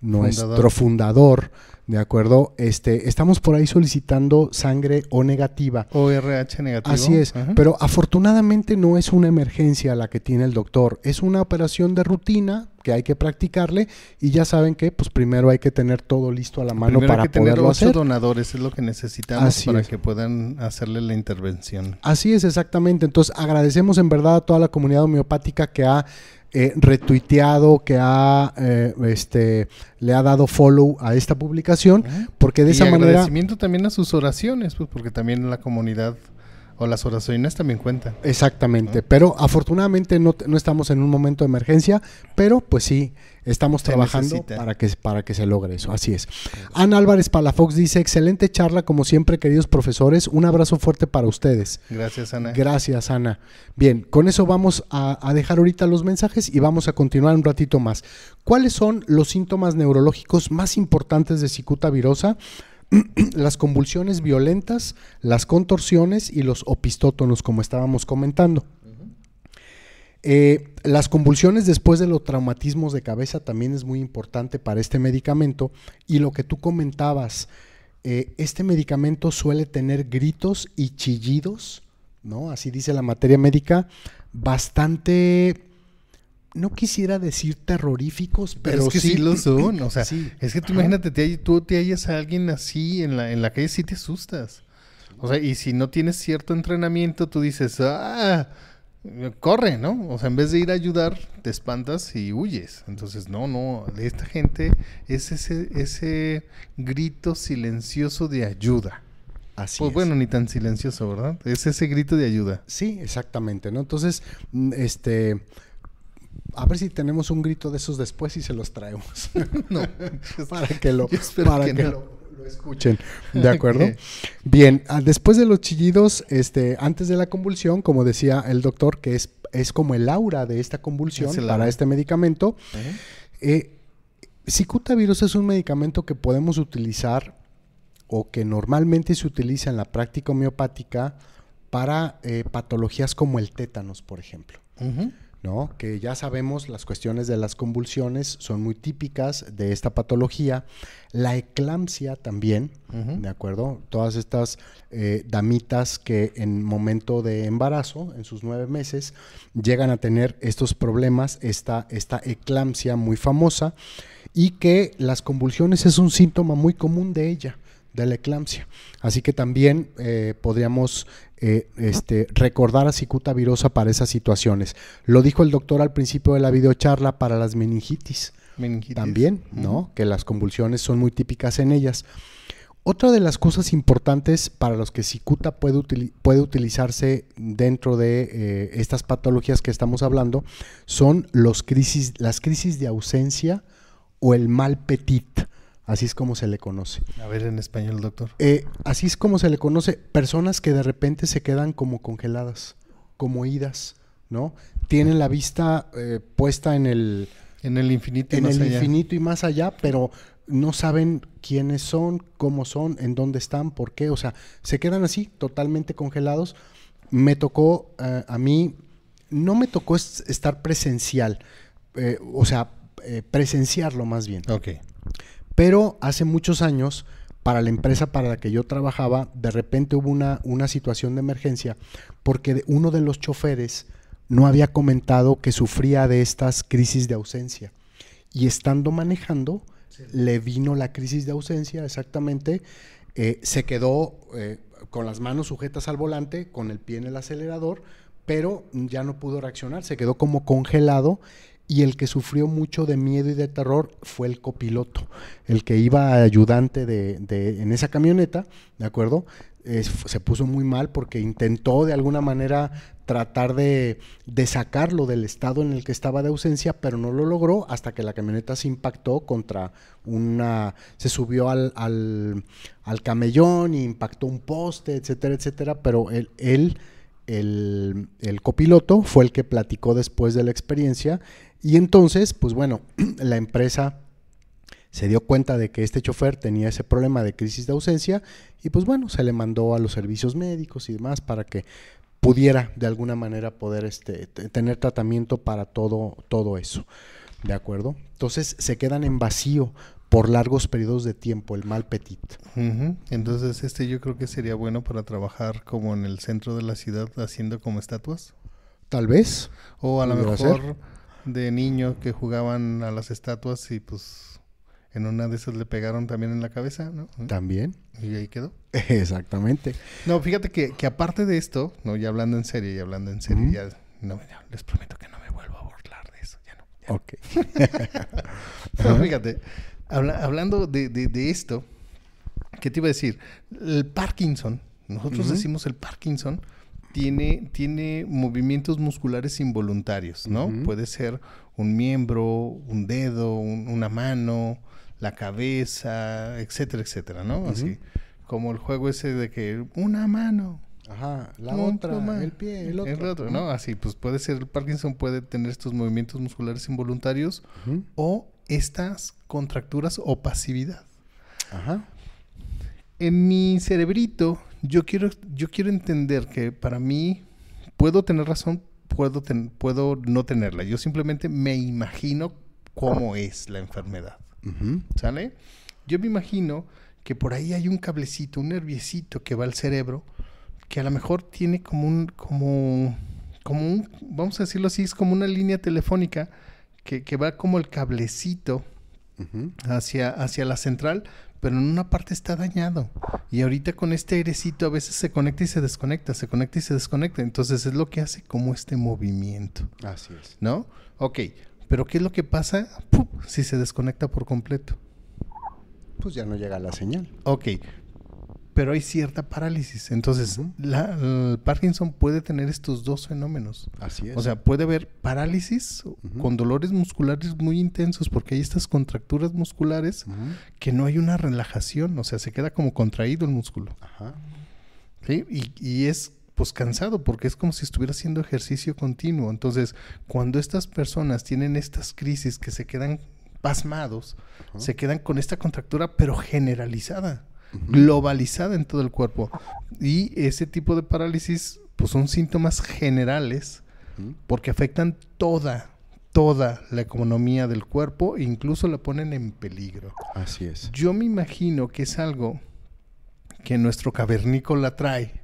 nuestro fundador ¿De acuerdo? Este, estamos por ahí solicitando sangre O negativa. O RH negativo. Así es, pero afortunadamente no es una emergencia la que tiene el doctor, es una operación de rutina que hay que practicarle y ya saben que pues primero hay que tener todo listo a la mano para hay que donadores es lo que necesitamos para que puedan hacerle la intervención. Así es exactamente. Entonces, agradecemos en verdad a toda la comunidad homeopática que ha eh, retuiteado, que ha, eh, este, le ha dado follow a esta publicación, porque de esa agradecimiento manera... agradecimiento también a sus oraciones, pues porque también la comunidad o las oraciones también cuentan. Exactamente, pero afortunadamente no, no, estamos en un momento de emergencia, pero pues sí, Estamos trabajando para que, para que se logre eso. Así es. Ana Álvarez Palafox dice: excelente charla, como siempre, queridos profesores. Un abrazo fuerte para ustedes. Gracias, Ana. Gracias, Ana. Bien, con eso vamos a, a dejar ahorita los mensajes y vamos a continuar un ratito más. ¿Cuáles son los síntomas neurológicos más importantes de cicuta virosa? las convulsiones violentas, las contorsiones y los opistótonos, como estábamos comentando. Eh, las convulsiones después de los traumatismos de cabeza también es muy importante para este medicamento y lo que tú comentabas, eh, este medicamento suele tener gritos y chillidos, ¿no? Así dice la materia médica, bastante no quisiera decir terroríficos, pero, sí. lo son. O sea, es que tú imagínate, tú te hallas a alguien así en la, en la calle, sí te asustas. O sea, y si no tienes cierto entrenamiento, tú dices, ah, corre, ¿no? O sea, en vez de ir a ayudar, te espantas y huyes. Entonces, no, no, de esta gente es ese, ese grito silencioso de ayuda. Así pues bueno, ni tan silencioso, ¿verdad? Es ese grito de ayuda. Sí, exactamente, ¿no? Entonces, mm, este... A ver si tenemos un grito de esos después y se los traemos. no. Pues para que lo, para que, lo escuchen. ¿De acuerdo? Bien, ah, después de los chillidos, este, antes de la convulsión, como decía el doctor, que es, es como el aura de esta convulsión para este medicamento. Eh, si es un medicamento que podemos utilizar o que normalmente se utiliza en la práctica homeopática para eh, patologías como el tétanos, por ejemplo. ¿no? Que ya sabemos las cuestiones de las convulsiones son muy típicas de esta patología. La eclampsia también, ¿de acuerdo? Todas estas eh, damitas que en momento de embarazo, en sus nueve meses, llegan a tener estos problemas, esta, esta eclampsia muy famosa, y que las convulsiones es un síntoma muy común de ella de la eclampsia. Así que también eh, podríamos eh, este, recordar a cicuta virosa para esas situaciones. Lo dijo el doctor al principio de la videocharla para las meningitis. También, ¿no? Que las convulsiones son muy típicas en ellas. Otra de las cosas importantes para los que cicuta puede, utilizarse dentro de eh, estas patologías que estamos hablando son las crisis de ausencia o el mal petit Así es como se le conoce. A ver, en español, doctor. Eh, así es como se le conoce personas que de repente se quedan como congeladas, como idas, ¿no? Tienen la vista eh, puesta en el... En el infinito y en el infinito y más allá, pero no saben quiénes son, cómo son, en dónde están, por qué. O sea, se quedan así, totalmente congelados. Me tocó eh, a mí, no me tocó estar presencial, o sea, presenciarlo más bien. Ok pero hace muchos años, para la empresa para la que yo trabajaba, de repente hubo una, una situación de emergencia porque uno de los choferes no había comentado que sufría de estas crisis de ausencia. Y estando manejando, le vino la crisis de ausencia exactamente, eh, se quedó eh, con las manos sujetas al volante, con el pie en el acelerador, pero ya no pudo reaccionar, se quedó como congelado y el que sufrió mucho de miedo y de terror fue el copiloto, el que iba ayudante de, en esa camioneta, ¿de acuerdo? se puso muy mal porque intentó de alguna manera tratar de, sacarlo del estado en el que estaba de ausencia, pero no lo logró hasta que la camioneta se impactó contra una, se subió al, al, camellón impactó un poste, etcétera, etcétera, pero él, él el, el copiloto fue el que platicó después de la experiencia y entonces, pues bueno, la empresa se dio cuenta de que este chofer tenía ese problema de crisis de ausencia y pues bueno, se le mandó a los servicios médicos y demás para que pudiera de alguna manera poder este, tener tratamiento para todo, todo eso. ¿De acuerdo? Entonces se quedan en vacío por largos periodos de tiempo, el mal petit. Entonces este yo creo que sería bueno para trabajar como en el centro de la ciudad haciendo como estatuas. Tal vez. O a lo mejor de niño que jugaban a las estatuas y pues en una de esas le pegaron también en la cabeza, ¿no? ¿Mm? También. Y ahí quedó. Exactamente. No, fíjate que, aparte de esto, no, ya hablando en serio, ya hablando en serio, ya no, les prometo que no me vuelvo a burlar de eso, ya no. ok. Pero fíjate, hablando de, esto, ¿qué te iba a decir? El Parkinson, nosotros decimos el Parkinson, tiene, movimientos musculares involuntarios, ¿no? Puede ser un miembro, un dedo, una mano, la cabeza, etcétera, etcétera, ¿no? Así como el juego ese de que una mano. Ajá, la otra, el pie, el otro. El otro, ¿no? Así, pues puede ser, el Parkinson puede tener estos movimientos musculares involuntarios o estas contracturas o pasividad. Ajá. En mi cerebrito, yo quiero, yo quiero entender que para mí puedo tener razón, puedo, puedo no tenerla. Yo simplemente me imagino cómo es la enfermedad. ¿Sale? Yo me imagino que por ahí hay un cablecito, un nerviecito que va al cerebro, que a lo mejor tiene como un, como, como un, vamos a decirlo así, es como una línea telefónica que, que va como el cablecito hacia, hacia la central, pero en una parte está dañado. Y ahorita con este airecito a veces se conecta y se desconecta, se conecta y se desconecta. Entonces es lo que hace como este movimiento. Así es. ¿No? Ok, pero ¿qué es lo que pasa si se desconecta por completo? Pues ya no llega la señal. Ok, pero hay cierta parálisis. Entonces, la, el Parkinson puede tener estos dos fenómenos. Así es. O sea, puede haber parálisis con dolores musculares muy intensos porque hay estas contracturas musculares que no hay una relajación, o sea, se queda como contraído el músculo. Ajá. Y, y es pues cansado porque es como si estuviera haciendo ejercicio continuo. Entonces, cuando estas personas tienen estas crisis que se quedan pasmados, se quedan con esta contractura pero generalizada globalizada en todo el cuerpo. Y ese tipo de parálisis pues son síntomas generales porque afectan toda toda la economía del cuerpo e incluso la ponen en peligro. Así es. Yo me imagino que es algo que nuestro cavernícola trae.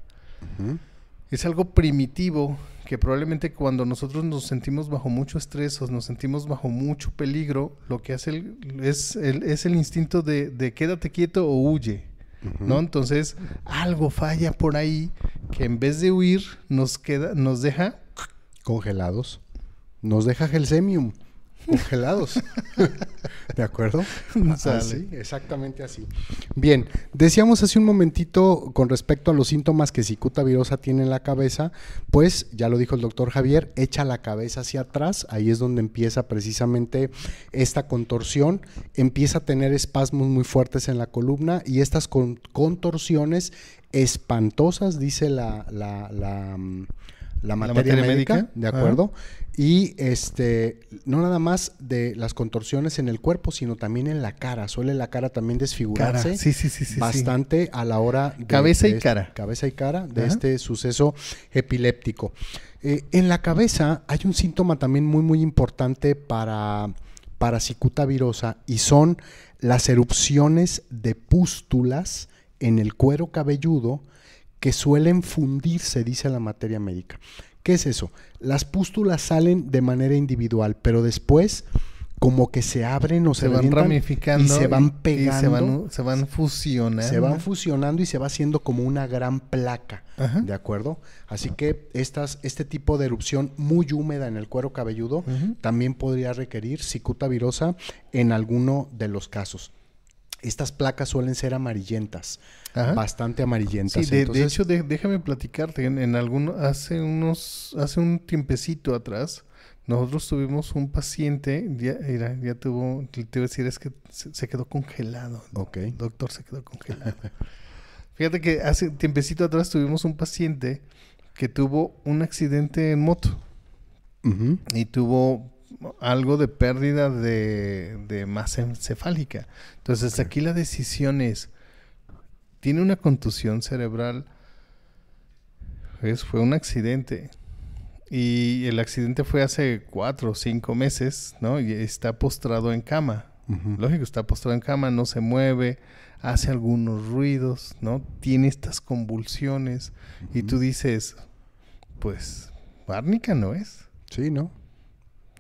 Es algo primitivo que probablemente cuando nosotros nos sentimos bajo mucho estrés o nos sentimos bajo mucho peligro, lo que hace es, el, instinto de, de quédate quieto o huye. ¿no? Entonces, algo falla por ahí que en vez de huir, nos queda, nos deja congelados. Nos deja Gelsemium congelados. ¿De acuerdo? así, ah, exactamente así. Bien, decíamos hace un momentito con respecto a los síntomas que cicuta tiene en la cabeza, pues ya lo dijo el doctor Javier, echa la cabeza hacia atrás, ahí es donde empieza precisamente esta contorsión, empieza a tener espasmos muy fuertes en la columna y estas contorsiones espantosas, dice la, la mm, la materia, médica, ¿de acuerdo? Y este, no nada más de las contorsiones en el cuerpo, sino también en la cara. Suele la cara también desfigurarse Sí, sí, sí, bastante a la hora de. Cabeza y este cara. cabeza y cara de este suceso epiléptico. Eh, en la cabeza hay un síntoma también muy, muy importante para cicuta virosa y son las erupciones de pústulas en el cuero cabelludo que suelen fundirse, dice la materia médica. ¿Qué es eso? Las pústulas salen de manera individual, pero después como que se abren o se, van ramificando y se van pegando. Y se, van, fusionando. Se van fusionando y se va haciendo como una gran placa, ¿de acuerdo? Así que estas, este tipo de erupción muy húmeda en el cuero cabelludo también podría requerir cicuta virosa en alguno de los casos estas placas suelen ser amarillentas, bastante amarillentas. Sí, de, hecho, déjame platicarte, en, hace unos, hace un tiempecito atrás, nosotros tuvimos un paciente, ya, ya tuvo, te iba a decir, es que se, quedó congelado. Ok. doctor se quedó congelado. Fíjate que hace tiempecito atrás tuvimos un paciente que tuvo un accidente en moto. Y tuvo algo de pérdida de, de masa encefálica. Entonces aquí la decisión es, tiene una contusión cerebral, es fue un accidente y el accidente fue hace cuatro o cinco meses, ¿no? Y está postrado en cama. Lógico, está postrado en cama, no se mueve, hace algunos ruidos, ¿no? Tiene estas convulsiones y tú dices, pues, Bárnica no es. Sí, ¿no?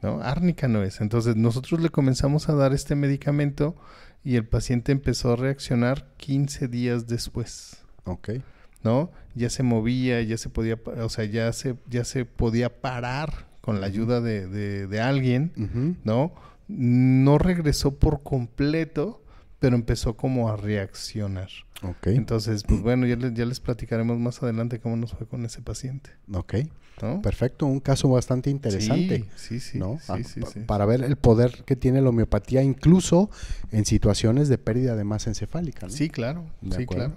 ¿no? Árnica no es. Entonces nosotros le comenzamos a dar este medicamento y el paciente empezó a reaccionar 15 días después. Ok. ¿No? Ya se movía, ya se podía, o sea, ya se, ya se podía parar con la ayuda de, alguien, ¿no? No regresó por completo, pero empezó como a reaccionar. Entonces, pues bueno, ya les, ya les platicaremos más adelante cómo nos fue con ese paciente. Ok. Perfecto, un caso bastante interesante. Sí, sí, sí, ¿no? Ah, para ver el poder que tiene la homeopatía, incluso en situaciones de pérdida de masa encefálica. Sí, claro, sí, claro.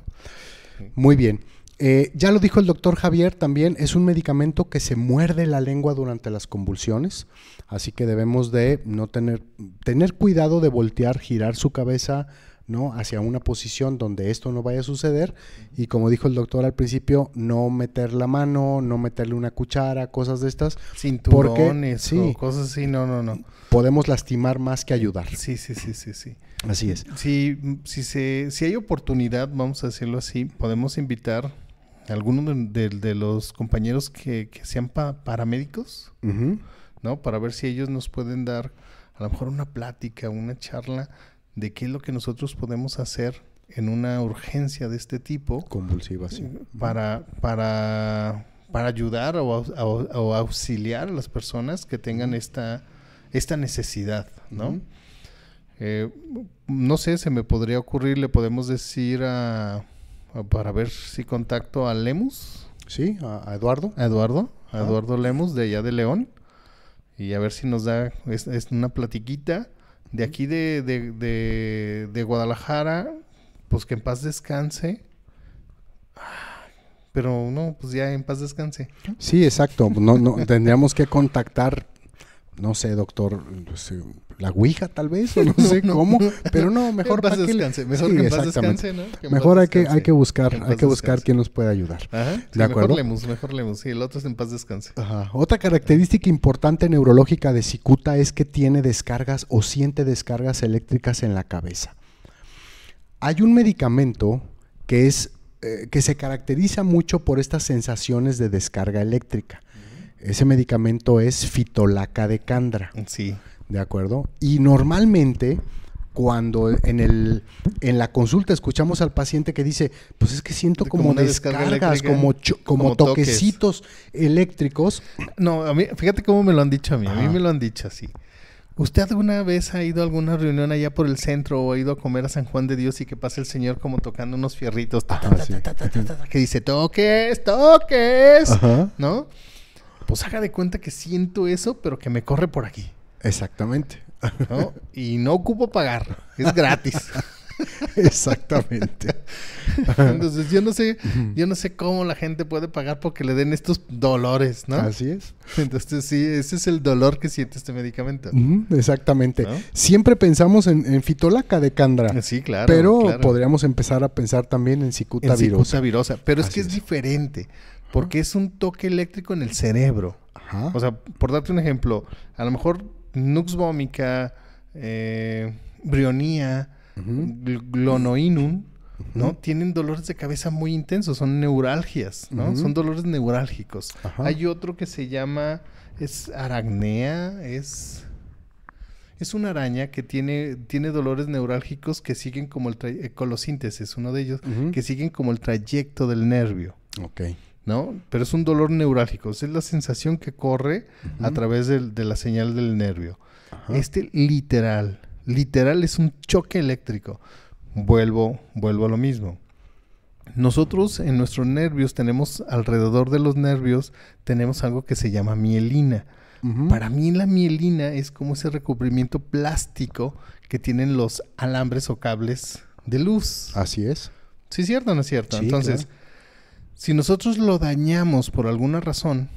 Muy bien. Eh, ya lo dijo el doctor Javier también, es un medicamento que se muerde la lengua durante las convulsiones, así que debemos de no tener, tener cuidado de voltear, girar su cabeza, ¿no? Hacia una posición donde esto no vaya a suceder. Y como dijo el doctor al principio, no meter la mano, no meterle una cuchara, cosas de estas. Cinturones, porque, cosas así, no, no, no. Podemos lastimar más que ayudar. Sí, sí, sí, sí, sí. Así es. Si, si, se, si hay oportunidad, vamos a decirlo así, podemos invitar alguno de, los compañeros que, sean paramédicos, ¿no? Para ver si ellos nos pueden dar a lo mejor una plática, una charla de qué es lo que nosotros podemos hacer en una urgencia de este tipo. Convulsiva, sí. Eh, para, para, para ayudar o, auxiliar a las personas que tengan esta, esta necesidad, ¿no? Eh, no sé, se me podría ocurrir, le podemos decir a Ah, para ver si contacto a Lemus. Sí, a, Eduardo. A Eduardo, ah. Eduardo Lemus de allá de León. Y a ver si nos da es, una platiquita de aquí de, de, de, Guadalajara. Pues que en paz descanse. Ah, pero no, pues ya en paz descanse. Sí, exacto. No, no, tendríamos que contactar no sé, doctor, la Ouija tal vez, no, sé cómo, pero no, mejor que descanse, mejor descanse, ¿no? mejor hay que hay que buscar, hay que buscar quién nos puede ayudar. ¿De acuerdo? Mejor Lemos, mejor Lemos, sí, el otro es en paz descanse. Otra característica importante neurológica de cicuta es que tiene descargas o siente descargas eléctricas en la cabeza. Hay un medicamento que es eh, que se caracteriza mucho por estas sensaciones de descarga eléctrica. Ese medicamento es fitolaca de candra. Sí. ¿De acuerdo? Y normalmente cuando en el en la consulta escuchamos al paciente que dice, pues es que siento como, descargas, como, como, toquecitos eléctricos. No, a mí, fíjate cómo me lo han dicho a mí, a mí ah. me lo han dicho así. ¿Usted alguna vez ha ido a alguna reunión allá por el centro o ha ido a comer a San Juan de Dios y que pase el señor como tocando unos fierritos que dice toques, toques, ¿no? pues haga de cuenta que siento eso, pero que me corre por aquí. Exactamente. Y no ocupo pagar, es gratis. Exactamente. Entonces yo no sé, yo no sé cómo la gente puede pagar porque le den estos dolores, ¿no? Así es. Entonces sí, ese es el dolor que siente este medicamento. exactamente. Siempre pensamos en, fitolaca de candra. Sí, claro. Pero podríamos empezar a pensar también en cicuta virosa. Cicuta virosa, pero es que es, diferente porque es un toque eléctrico en el cerebro. O sea, por darte un ejemplo, a lo mejor nux vomica, eh, brionía, glonoinum, ¿no? Tienen dolores de cabeza muy intensos, son neuralgias, ¿no? Son dolores neurálgicos. Hay otro que se llama, es aracnea, es... Es una araña que tiene, tiene dolores neurálgicos que siguen como el... Ecolosíntesis, eh, uno de ellos, que siguen como el trayecto del nervio. Ok. ¿no? Pero es un dolor neurálgico, es la sensación que corre a través de, la señal del nervio. Este literal, literal es un choque eléctrico. Vuelvo, vuelvo a lo mismo. Nosotros en nuestros nervios tenemos, alrededor de los nervios, tenemos algo que se llama mielina. Para mí la mielina es como ese recubrimiento plástico que tienen los alambres o cables de luz. Así es. Sí, cierto, no es cierto. Entonces, si nosotros lo dañamos por alguna razón,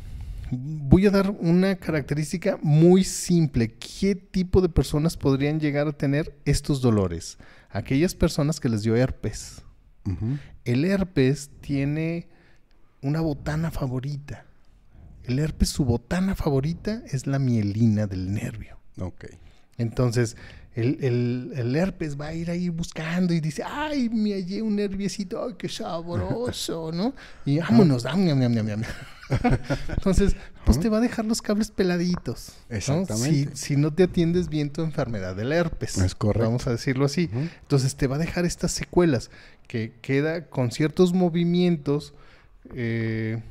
voy a dar una característica muy simple. ¿Qué tipo de personas podrían llegar a tener estos dolores? Aquellas personas que les dio herpes. El herpes tiene una botana favorita. El herpes, su botana favorita es la mielina del nervio. Ok. Entonces, el, herpes va a ir ahí buscando y dice, ay, me hallé un nerviecito, ay, qué sabroso, ¿no? Y vámonos, Entonces, pues te va a dejar los cables peladitos. Exactamente. Si, si, no te atiendes bien tu enfermedad del herpes. Es correcto. Vamos a decirlo así. Entonces, te va a dejar estas secuelas que queda con ciertos movimientos eh,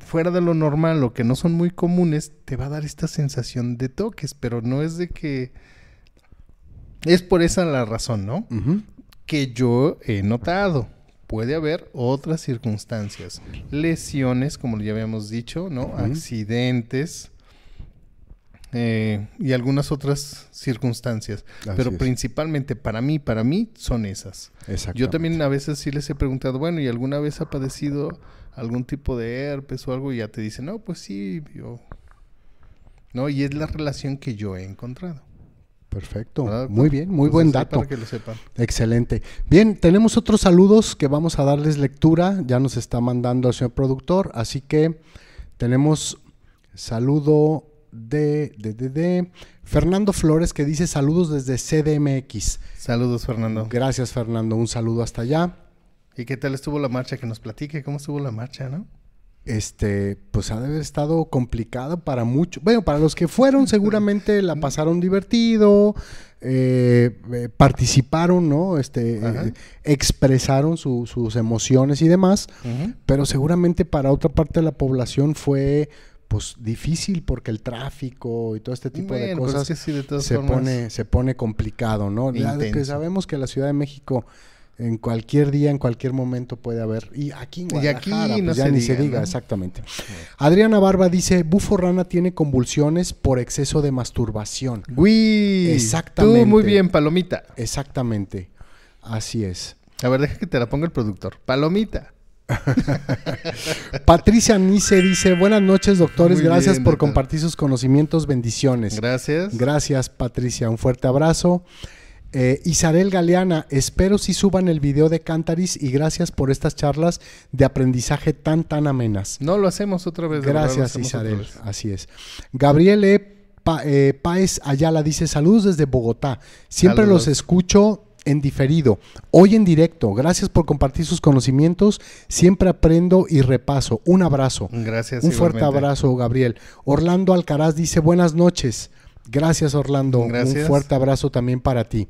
fuera de lo normal o que no son muy comunes, te va a dar esta sensación de toques, pero no es de que es por esa la razón, ¿no? Que yo he notado. Puede haber otras circunstancias. Lesiones, como ya habíamos dicho, ¿no? Accidentes. Eh, y algunas otras circunstancias. pero principalmente para mí, para mí son esas. Yo también a veces sí les he preguntado, bueno, ¿y alguna vez ha padecido algún tipo de herpes o algo? Y ya te dicen, no, pues sí, yo... No, y es la relación que yo he encontrado. Perfecto. Muy bien, muy buen dato. que lo sepan. Excelente. Bien, tenemos otros saludos que vamos a darles lectura. Ya nos está mandando el señor productor, así que tenemos saludo de, de, de, de, Fernando Flores que dice saludos desde CDMX. Saludos, Fernando. Gracias, Fernando. Un saludo hasta allá. ¿Y qué tal estuvo la marcha? Que nos platique cómo estuvo la marcha, ¿no? este, pues ha de haber estado complicado para muchos. Bueno, para los que fueron seguramente la pasaron divertido, eh, eh, participaron, ¿no? Este, eh, expresaron sus emociones y demás, pero seguramente para otra parte de la población fue pues difícil porque el tráfico y todo este tipo de pues, cosas se, pone, se pone complicado, ¿no? que sabemos que la Ciudad de México en cualquier día, en cualquier momento puede haber. Y aquí en aquí pues no ya ni se diga, exactamente. Adriana Barba dice, Bufo Rana tiene convulsiones por exceso de masturbación. ¡Uy! Exactamente. Tú muy bien, Palomita. Exactamente. Así es. A ver, deja que te la ponga el productor. Palomita. Patricia Nice dice, buenas noches doctores, gracias por compartir sus conocimientos, bendiciones. Gracias. Gracias Patricia, un fuerte abrazo. Eh, Isabel Galeana, espero si suban el video de Cantaris y gracias por estas charlas de aprendizaje tan, tan amenas. No lo hacemos otra vez. Gracias, Isabel. Así es. Gabriel E. Eh, Ayala dice: Saludos desde Bogotá. Siempre los escucho en diferido, hoy en directo. Gracias por compartir sus conocimientos. Siempre aprendo y repaso. Un abrazo. Gracias. Un fuerte abrazo, Gabriel. Orlando Alcaraz dice: Buenas noches. Gracias, Orlando. Un fuerte abrazo también para ti.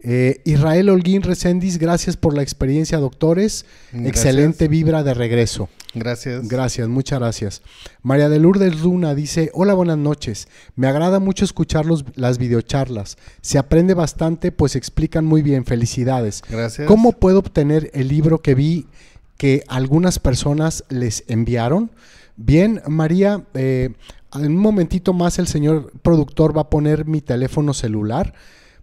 Eh, Israel Holguín Reséndiz, gracias por la experiencia, doctores. Excelente vibra de regreso. Gracias. Gracias, muchas gracias. María de Lourdes Luna dice: Hola, buenas noches. Me agrada mucho escuchar las videocharlas. Se aprende bastante, pues explican muy bien. Felicidades. Gracias. ¿Cómo puedo obtener el libro que vi que algunas personas les enviaron? Bien, María, eh, en un momentito más el señor productor va a poner mi teléfono celular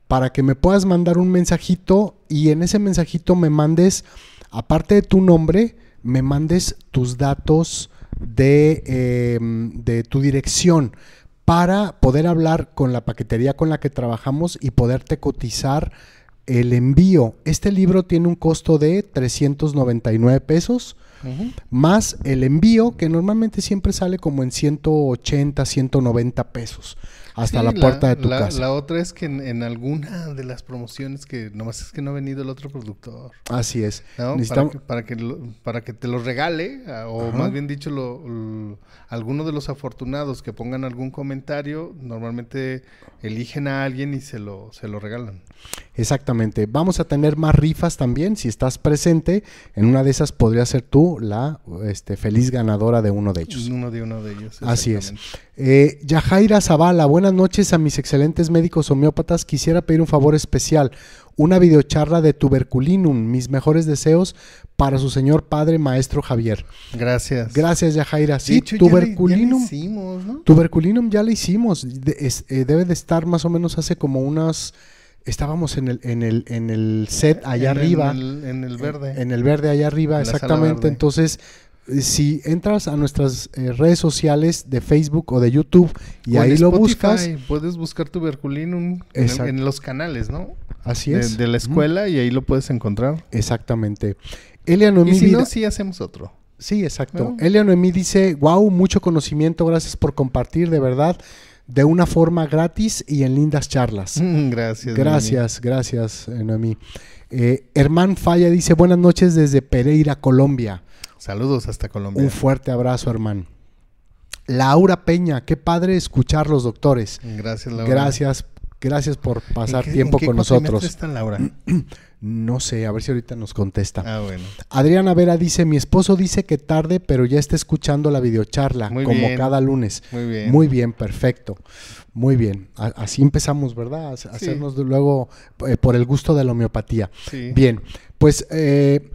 para que me puedas mandar un mensajito y en ese mensajito me mandes, aparte de tu nombre, me mandes tus datos em, de, tu dirección para poder hablar con la paquetería con la que trabajamos y poderte cotizar el envío. Este libro tiene un costo de 399 pesos, más el envío, que normalmente siempre sale como en 180, 190 pesos hasta la puerta de tu casa. La otra es que en, alguna de las promociones que nomás es que no ha venido el otro productor. Así es. Para, que, para, que te lo regale, ah, o más bien dicho, lo, alguno de los afortunados que pongan algún comentario, normalmente eligen a alguien y se lo, se lo regalan. Exactamente. Vamos a tener más rifas también. Si estás presente, en una de esas podría ser tú la este, feliz ganadora de uno de ellos. Uno de uno de ellos. Así es. Eh, Yajaira Zavala, buena buenas noches a mis excelentes médicos homeópatas. Quisiera pedir un favor especial, una videocharla de tuberculinum. Mis mejores deseos para su señor padre, maestro Javier. Gracias. Gracias, Yajaira. Sí, tuberculinum. Ya Tuberculinum ya lo hicimos. Eh, debe de estar más o menos hace como unas estábamos en el, en el, en el set allá arriba. En el, verde. En, el verde allá arriba, exactamente. Entonces, si entras a nuestras eh, redes sociales de Facebook o de YouTube y ahí lo buscas. Puedes buscar tuberculinum en, los canales, ¿no? Así es. De, la escuela y ahí lo puedes encontrar. Exactamente. Eliano y si sí hacemos otro. Sí, exacto. Elia Noemí dice, wow, mucho conocimiento, gracias por compartir, de verdad, de una forma gratis y en lindas charlas. Mm, gracias. Gracias, gracias, eh, Noemí. Eh, Herman Falla dice buenas noches desde Pereira, Colombia. Saludos hasta Colombia. Un fuerte abrazo, Herman. Laura Peña, qué padre escuchar los doctores. Gracias, Laura. Gracias Gracias por pasar tiempo con nosotros. está Laura? no sé, a ver si ahorita nos contesta. Ah, bueno. Adriana Vera dice, mi esposo dice que tarde, pero ya está escuchando la videocharla, como cada lunes. Muy bien. Muy bien, perfecto. Muy bien. así empezamos, ¿verdad? Hacernos luego eh, por el gusto de la homeopatía. Bien, pues... Eh,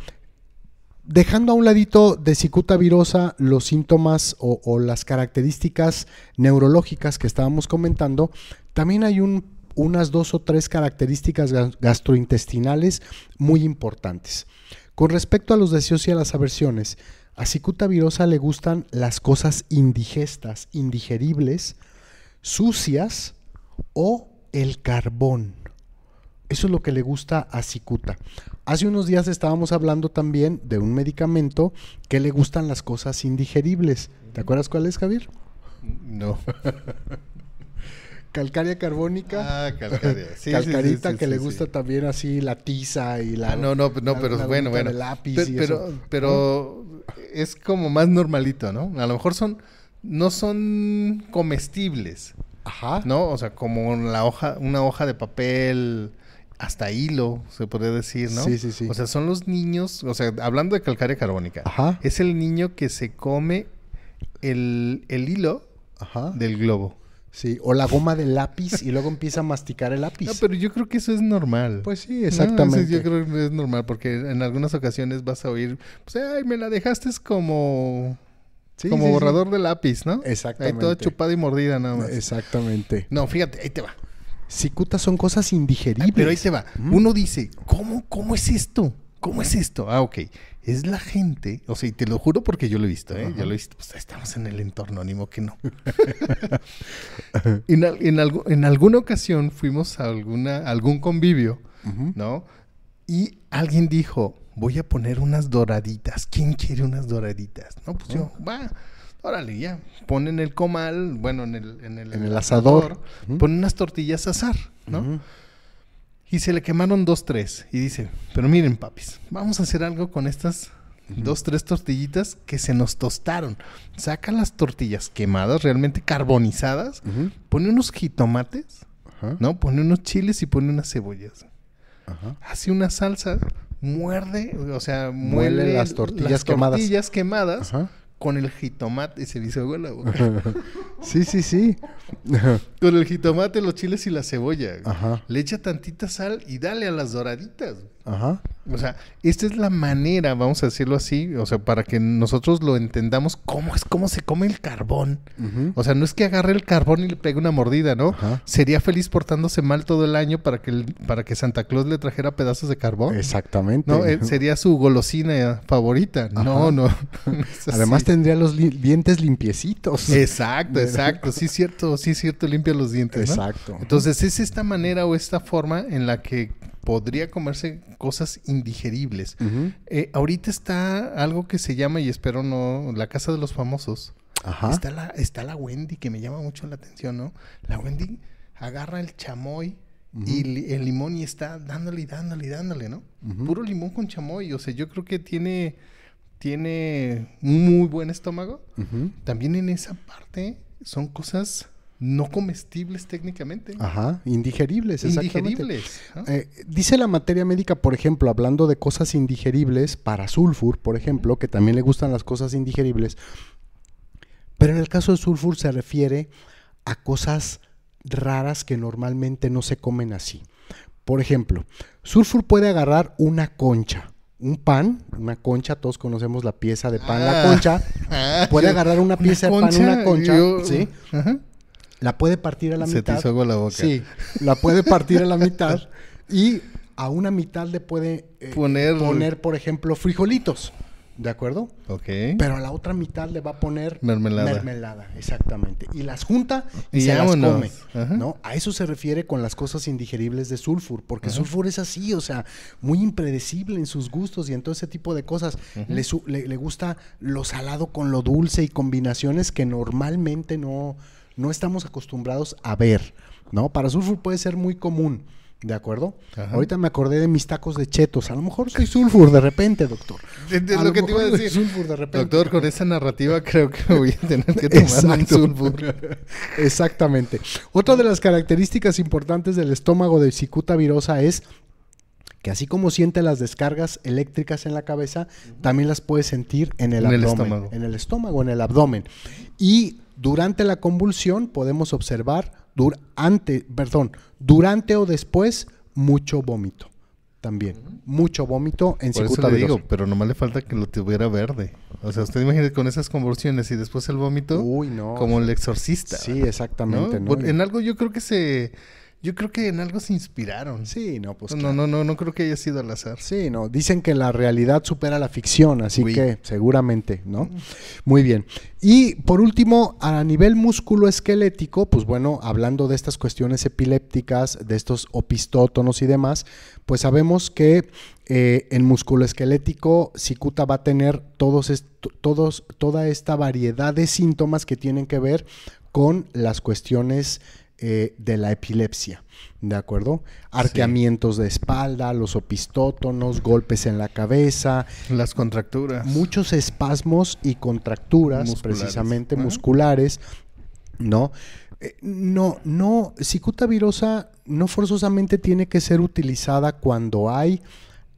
dejando a un ladito de cicuta virosa los síntomas o, las características neurológicas que estábamos comentando, también hay un unas dos o tres características gastrointestinales muy importantes. Con respecto a los deseos y a las aversiones, a cicuta virosa le gustan las cosas indigestas, indigeribles, sucias o el carbón. Eso es lo que le gusta a cicuta. Hace unos días estábamos hablando también de un medicamento que le gustan las cosas indigeribles. ¿Te acuerdas cuál es, Javier? No. Calcaria carbónica. Ah, calcarita que le gusta también así la tiza y la. Ah, no, no, no, pero bueno, bueno. lápiz pero, pero, es como más normalito, ¿no? A lo mejor son no son comestibles. Ajá. ¿No? O sea, como la hoja, una hoja de papel, hasta hilo, se podría decir, ¿no? Sí, sí, sí. O sea, son los niños, o sea, hablando de calcaria carbónica, Ajá. es el niño que se come el, hilo del globo. Sí, o la goma del lápiz y luego empieza a masticar el lápiz. No, pero yo creo que eso es normal. Pues sí, exactamente. yo creo que es normal porque en algunas ocasiones vas a oír, pues, ay, me la dejaste como... como borrador de lápiz, ¿no? Exactamente. Ahí toda chupada y mordida nada más. Exactamente. No, fíjate, ahí te va. cutas, son cosas indigeribles. pero ahí se va. Mm. Uno dice, ¿cómo, ¿cómo es esto? ¿Cómo es esto? Ah, ok es la gente, o sea, y te lo juro porque yo lo he visto, ¿eh? Yo lo he visto, pues estamos en el entorno, ánimo que no. en, alguna ocasión fuimos a alguna, algún convivio, ¿no? Y alguien dijo, voy a poner unas doraditas. ¿Quién quiere unas doraditas? No, pues yo, ah. va. Órale, ya. Ponen el comal, bueno, en el, en el, asador, ponen unas tortillas a asar, ¿no? Y se le quemaron dos, tres. Y dice, pero miren, papis, vamos a hacer algo con estas dos, tres tortillitas que se nos tostaron. Saca las tortillas quemadas, realmente carbonizadas, pone unos jitomates, ¿no? Pone unos chiles y pone unas cebollas. Hace una salsa, muerde, o sea, muele, las tortillas Tortillas quemadas con el jitomate se me hizo la boca. sí, sí, sí. con el jitomate, los chiles y la cebolla. Ajá. Le echa tantita sal y dale a las doraditas. Ajá. O sea, esta es la manera, vamos a decirlo así, o sea, para que nosotros lo entendamos cómo es cómo se come el carbón. O sea, no es que agarre el carbón y le pegue una mordida, ¿no? Sería feliz portándose mal todo el año para que para que Santa Claus le trajera pedazos de carbón. Exactamente. sería su golosina favorita. No, no. Además tendría los dientes limpiecitos. Exacto, exacto. Sí es cierto, sí es cierto, limpia los dientes. Exacto. Entonces es esta manera o esta forma en la que podría comerse cosas indigeribles. Eh, ahorita está algo que se llama, y espero no, la casa de los famosos. Ajá. Está la, está la Wendy, que me llama mucho la atención, ¿no? La Wendy agarra el chamoy y el limón y está dándole y dándole y dándole, ¿no? Puro limón con chamoy. O sea, yo creo que tiene, tiene muy buen estómago. También en esa parte son cosas no comestibles técnicamente. Ajá, indigeribles, exactamente. Indigeribles. Eh, dice la materia médica, por ejemplo, hablando de cosas indigeribles, para sulfur, por ejemplo, que también le gustan las cosas indigeribles, pero en el caso de sulfur se refiere a cosas raras que normalmente no se comen así. Por ejemplo, sulfur puede agarrar una concha, un pan, una concha, todos conocemos la pieza de pan, la ah. concha. Ah, puede agarrar una pieza de pan, una concha, ¿sí? Ajá la puede partir a la mitad. Se te hizo la boca. Sí, la puede partir a la mitad y a una mitad le puede eh, poner... poner, por ejemplo, frijolitos. ¿De acuerdo? Ok. Pero a la otra mitad le va a poner mermelada. Mermelada, exactamente. Y las junta y, se las come. ¿no? A eso se refiere con las cosas indigeribles de Sulfur, porque Sulfur es así, o sea, muy impredecible en sus gustos y en todo ese tipo de cosas. le gusta lo salado con lo dulce y combinaciones que normalmente no, no estamos acostumbrados a ver, ¿no? Para Sulfur puede ser muy común. ¿De acuerdo? Ahorita me acordé de mis tacos de chetos. A lo mejor soy sulfur de repente, doctor. Es lo, que te iba a decir. de repente. Doctor, con esa narrativa creo que voy a tener que tomar un sulfur. Exactamente. Otra de las características importantes del estómago de cicuta virosa es que así como siente las descargas eléctricas en la cabeza, también las puede sentir en el, en el estómago. En el estómago, en el abdomen. Y durante la convulsión podemos observar, durante, perdón, durante o después, mucho vómito. También, mucho vómito en Por eso le digo, pero nomás le falta que lo tuviera verde. O sea, usted imagina con esas convulsiones y después el vómito. Uy, no. Como el exorcista. Sí, exactamente. Pues, en algo yo creo que se yo creo que en algo se inspiraron. Sí, no, pues. No, no, no, no creo que haya sido al azar. Sí, no. Dicen que la realidad supera la ficción, así que seguramente, ¿no? Muy bien. Y por último, a nivel músculo esquelético, pues bueno, hablando de estas cuestiones epilépticas, de estos opistótonos y demás, pues sabemos que eh, en músculo esquelético, Cicuta va a tener todos todos, toda esta variedad de síntomas que tienen que ver con las cuestiones eh, de la epilepsia, ¿de acuerdo? Arqueamientos de espalda, los opistótonos, golpes en la cabeza. Las contracturas. Muchos espasmos y contracturas, precisamente musculares, ¿no? Eh, no, no, cicuta virosa no forzosamente tiene que ser utilizada cuando hay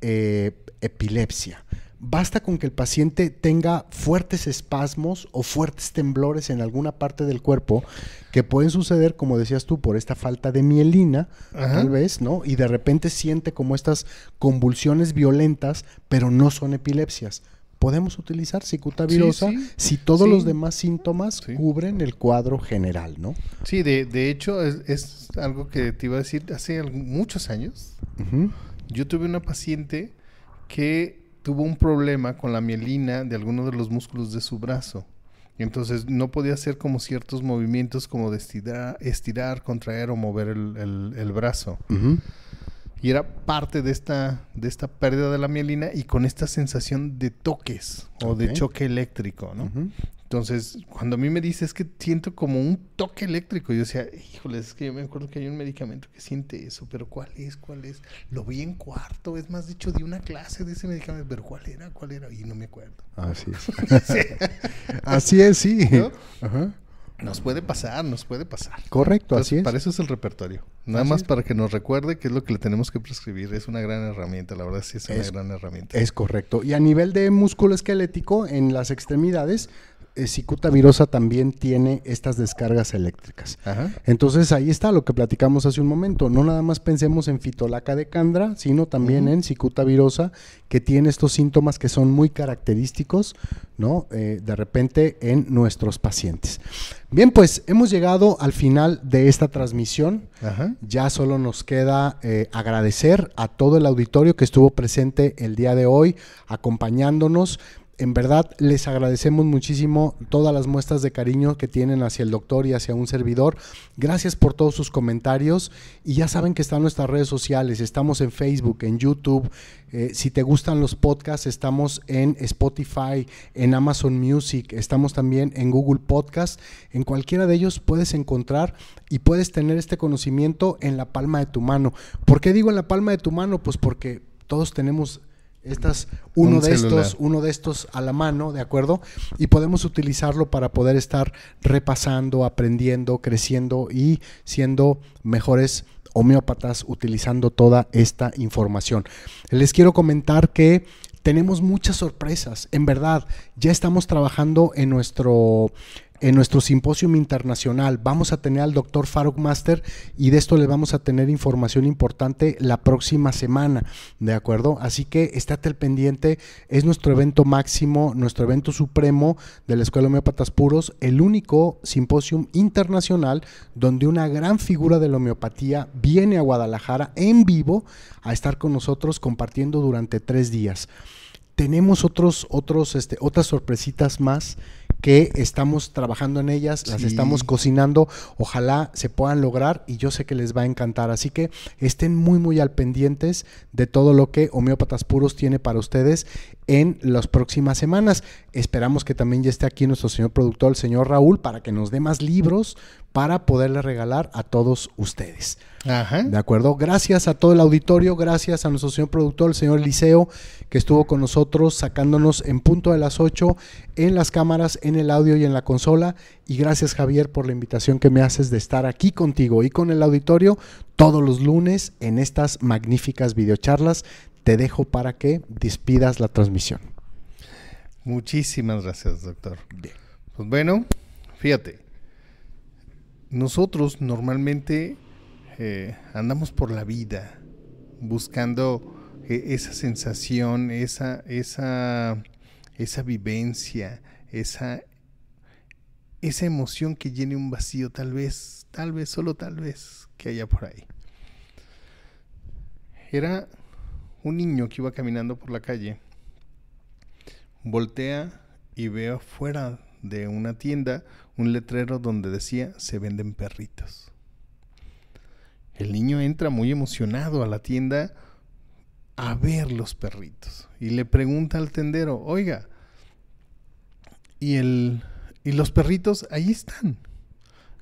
eh, epilepsia. Basta con que el paciente tenga fuertes espasmos o fuertes temblores en alguna parte del cuerpo que pueden suceder, como decías tú, por esta falta de mielina, tal vez, ¿no? Y de repente siente como estas convulsiones violentas, pero no son epilepsias. Podemos utilizar cicuta si todos los demás síntomas cubren el cuadro general, ¿no? Sí, de, hecho es, algo que te iba a decir hace muchos años. Yo tuve una paciente que tuvo un problema con la mielina de alguno de los músculos de su brazo. entonces no podía hacer como ciertos movimientos como de estirar, contraer o mover el, brazo. Y era parte de esta, de esta pérdida de la mielina y con esta sensación de toques o de choque eléctrico, ¿no? Entonces, cuando a mí me dice, es que siento como un toque eléctrico, yo decía, híjole, es que yo me acuerdo que hay un medicamento que siente eso, pero ¿cuál es? ¿Cuál es? Lo vi en cuarto, es más, dicho, de una clase de ese medicamento, pero ¿cuál era? ¿Cuál era? Y no me acuerdo. Así es. sí. Así es, sí. Nos puede pasar, nos puede pasar. Correcto, así es. Para eso es el repertorio. Nada más para que nos recuerde qué es lo que le tenemos que prescribir. Es una gran herramienta, la verdad sí es una gran herramienta. Es correcto. Y a nivel de músculo esquelético, en las extremidades, eh, cicuta virosa también tiene estas descargas eléctricas. Entonces ahí está lo que platicamos hace un momento. No nada más pensemos en fitolaca de candra, sino también en cicuta virosa, que tiene estos síntomas que son muy característicos, ¿no? Eh, de repente en nuestros pacientes. Bien, pues hemos llegado al final de esta transmisión. Ya solo nos queda eh, agradecer a todo el auditorio que estuvo presente el día de hoy, acompañándonos en verdad les agradecemos muchísimo todas las muestras de cariño que tienen hacia el doctor y hacia un servidor. Gracias por todos sus comentarios y ya saben que están nuestras redes sociales. Estamos en Facebook, en YouTube. Eh, si te gustan los podcasts, estamos en Spotify, en Amazon Music, estamos también en Google Podcast. En cualquiera de ellos puedes encontrar y puedes tener este conocimiento en la palma de tu mano. ¿Por qué digo en la palma de tu mano? Pues porque todos tenemos estas, uno de estos, uno de estos a la mano, ¿de acuerdo? Y podemos utilizarlo para poder estar repasando, aprendiendo, creciendo y siendo mejores homeópatas utilizando toda esta información. Les quiero comentar que tenemos muchas sorpresas, en verdad, ya estamos trabajando en nuestro en nuestro simposio internacional. Vamos a tener al doctor Faruk Master y de esto le vamos a tener información importante la próxima semana, ¿de acuerdo? Así que estate al pendiente, es nuestro evento máximo, nuestro evento supremo de la Escuela Homeopatas Puros, el único simposio internacional donde una gran figura de la homeopatía viene a Guadalajara en vivo a estar con nosotros compartiendo durante tres días. Tenemos otros, otros, este, otras sorpresitas más que estamos trabajando en ellas, las estamos cocinando, ojalá se puedan lograr y yo sé que les va a encantar. Así que estén muy, muy al pendientes de todo lo que Homeópatas Puros tiene para ustedes en las próximas semanas. Esperamos que también ya esté aquí nuestro señor productor, el señor Raúl, para que nos dé más libros para poderle regalar a todos ustedes. Ajá. ¿De acuerdo? Gracias a todo el auditorio, gracias a nuestro señor productor, el señor Liceo, que estuvo con nosotros sacándonos en punto de las 8 en las cámaras, en el audio y en la consola. Y gracias Javier por la invitación que me haces de estar aquí contigo y con el auditorio todos los lunes en estas magníficas videocharlas. Te dejo para que despidas la transmisión. Muchísimas gracias, doctor. Bien. Pues bueno, fíjate, nosotros normalmente eh, andamos por la vida buscando eh, esa sensación, esa, esa, esa vivencia, esa, esa emoción que llene un vacío, tal vez, tal vez, solo tal vez, que haya por ahí. Era un niño que iba caminando por la calle. Voltea y ve afuera de una tienda un letrero donde decía se venden perritos. El niño entra muy emocionado a la tienda a ver los perritos y le pregunta al tendero, oiga, y, el, y los perritos ahí están.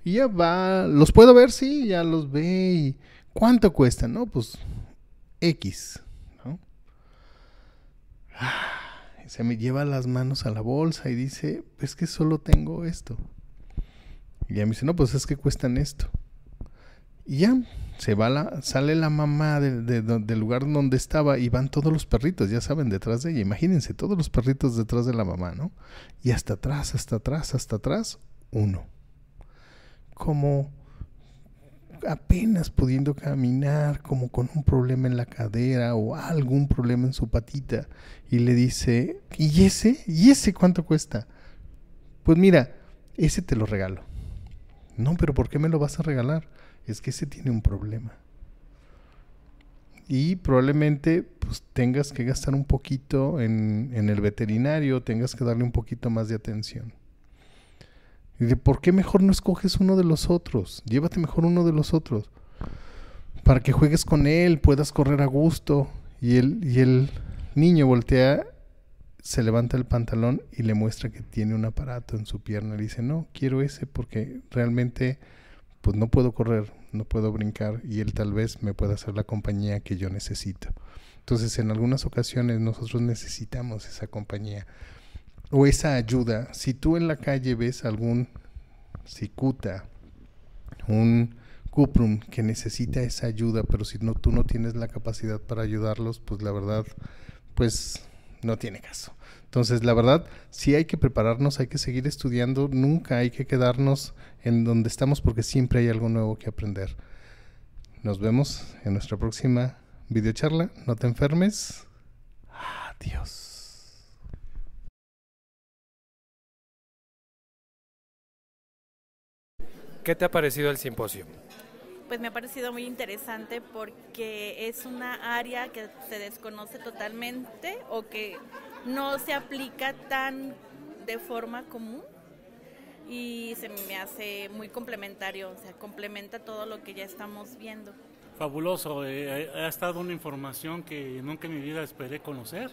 Y ya va, los puedo ver, sí, ya los ve y ¿cuánto cuesta? No, pues X. ¿no? Ah, se me lleva las manos a la bolsa y dice, es que solo tengo esto. Y ya me dice, no, pues es que cuestan esto. Y ya, se va la, sale la mamá del lugar donde estaba y van todos los perritos, ya saben, detrás de ella. Imagínense, todos los perritos detrás de la mamá, ¿no? Y hasta atrás, hasta atrás, hasta atrás, uno. Como apenas pudiendo caminar, como con un problema en la cadera o algún problema en su patita. Y le dice, ¿y ese? ¿Y ese cuánto cuesta? Pues mira, ese te lo regalo. No, pero ¿por qué me lo vas a regalar? es que ese tiene un problema. Y probablemente pues, tengas que gastar un poquito en, el veterinario, tengas que darle un poquito más de atención. Y de por qué mejor no escoges uno de los otros, llévate mejor uno de los otros, para que juegues con él, puedas correr a gusto. Y el, y el niño voltea se levanta el pantalón y le muestra que tiene un aparato en su pierna. Le dice, no, quiero ese porque realmente pues no puedo correr, no puedo brincar y él tal vez me pueda hacer la compañía que yo necesito. Entonces en algunas ocasiones nosotros necesitamos esa compañía o esa ayuda. Si tú en la calle ves algún cicuta, un cuprum que necesita esa ayuda, pero si no, tú no tienes la capacidad para ayudarlos, pues la verdad, pues no tiene caso. Entonces, la verdad, sí hay que prepararnos, hay que seguir estudiando, nunca hay que quedarnos en donde estamos porque siempre hay algo nuevo que aprender. Nos vemos en nuestra próxima videocharla. No te enfermes. Adiós. ¿Qué te ha parecido el simposio? pues me ha parecido muy interesante porque es una área que se desconoce totalmente o que no se aplica tan de forma común y se me hace muy complementario, o sea, complementa todo lo que ya estamos viendo. Fabuloso, eh, ha estado una información que nunca en mi vida esperé conocer.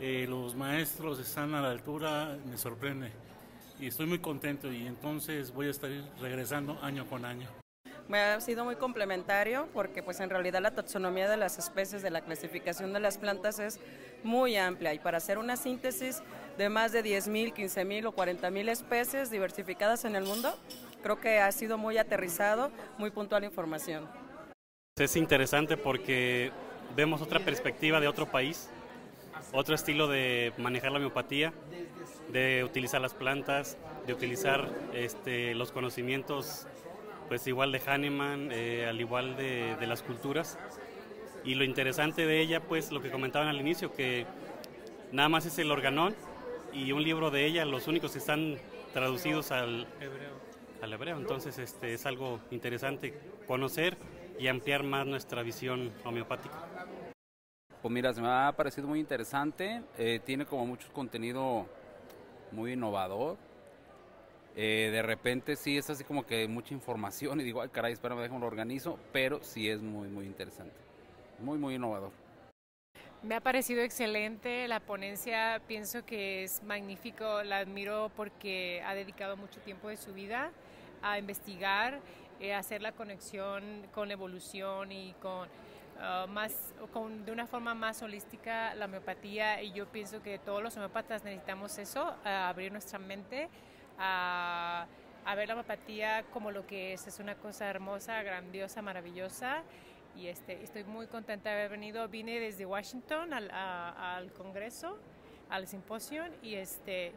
Eh, los maestros están a la altura, me sorprende y estoy muy contento y entonces voy a estar regresando año con año me ha sido muy complementario porque pues en realidad la taxonomía de las especies, de la clasificación de las plantas es muy amplia y para hacer una síntesis de más de 10.000, 15.000 o 40.000 especies diversificadas en el mundo, creo que ha sido muy aterrizado, muy puntual información. Es interesante porque vemos otra perspectiva de otro país, otro estilo de manejar la miopatía, de utilizar las plantas, de utilizar este, los conocimientos pues igual de Hahnemann, eh, al igual de, las culturas. Y lo interesante de ella, pues lo que comentaban al inicio, que nada más es el organón y un libro de ella, los únicos que están traducidos al hebreo. Al hebreo. Entonces este, es algo interesante conocer y ampliar más nuestra visión homeopática. Pues mira, se me ha parecido muy interesante, eh, tiene como mucho contenido muy innovador, eh, de repente sí es así como que mucha información y digo, ay caray, espérame, déjame lo organizo, pero sí es muy, muy interesante, muy, muy innovador. Me ha parecido excelente la ponencia, pienso que es magnífico, la admiro porque ha dedicado mucho tiempo de su vida a investigar, eh, a hacer la conexión con la evolución y con ah, más, de una forma más holística la homeopatía y yo pienso que todos los homeópatas necesitamos eso, abrir nuestra mente a, ver la homeopatía como lo que es, es una cosa hermosa, grandiosa, maravillosa y este, estoy muy contenta de haber venido. Vine desde Washington al, al Congreso, al simposio y este,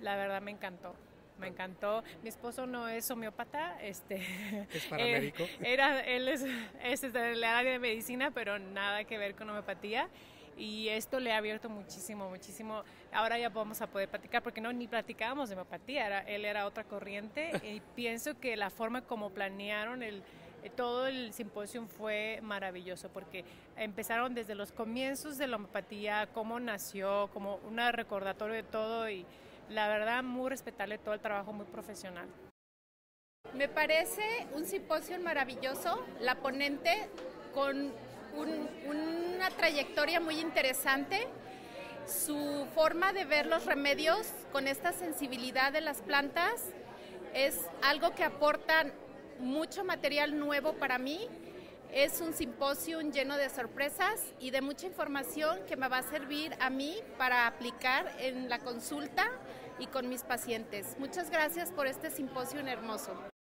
la verdad me encantó. Me encantó. Mi esposo no es homeópata, este, es paramédico. era, él es, es del área de medicina, pero nada que ver con homeopatía y esto le ha abierto muchísimo, muchísimo. Ahora ya vamos a poder platicar, porque no, ni platicábamos de homeopatía, él era otra corriente y pienso que la forma como planearon el, todo el simposio fue maravilloso porque empezaron desde los comienzos de la homeopatía, cómo nació, como una recordatorio de todo y la verdad muy respetable todo el trabajo muy profesional. Me parece un simposio maravilloso, la ponente con una trayectoria muy interesante. Su forma de ver los remedios con esta sensibilidad de las plantas es algo que aporta mucho material nuevo para mí. Es un simposio lleno de sorpresas y de mucha información que me va a servir a mí para aplicar en la consulta y con mis pacientes. Muchas gracias por este simposio hermoso.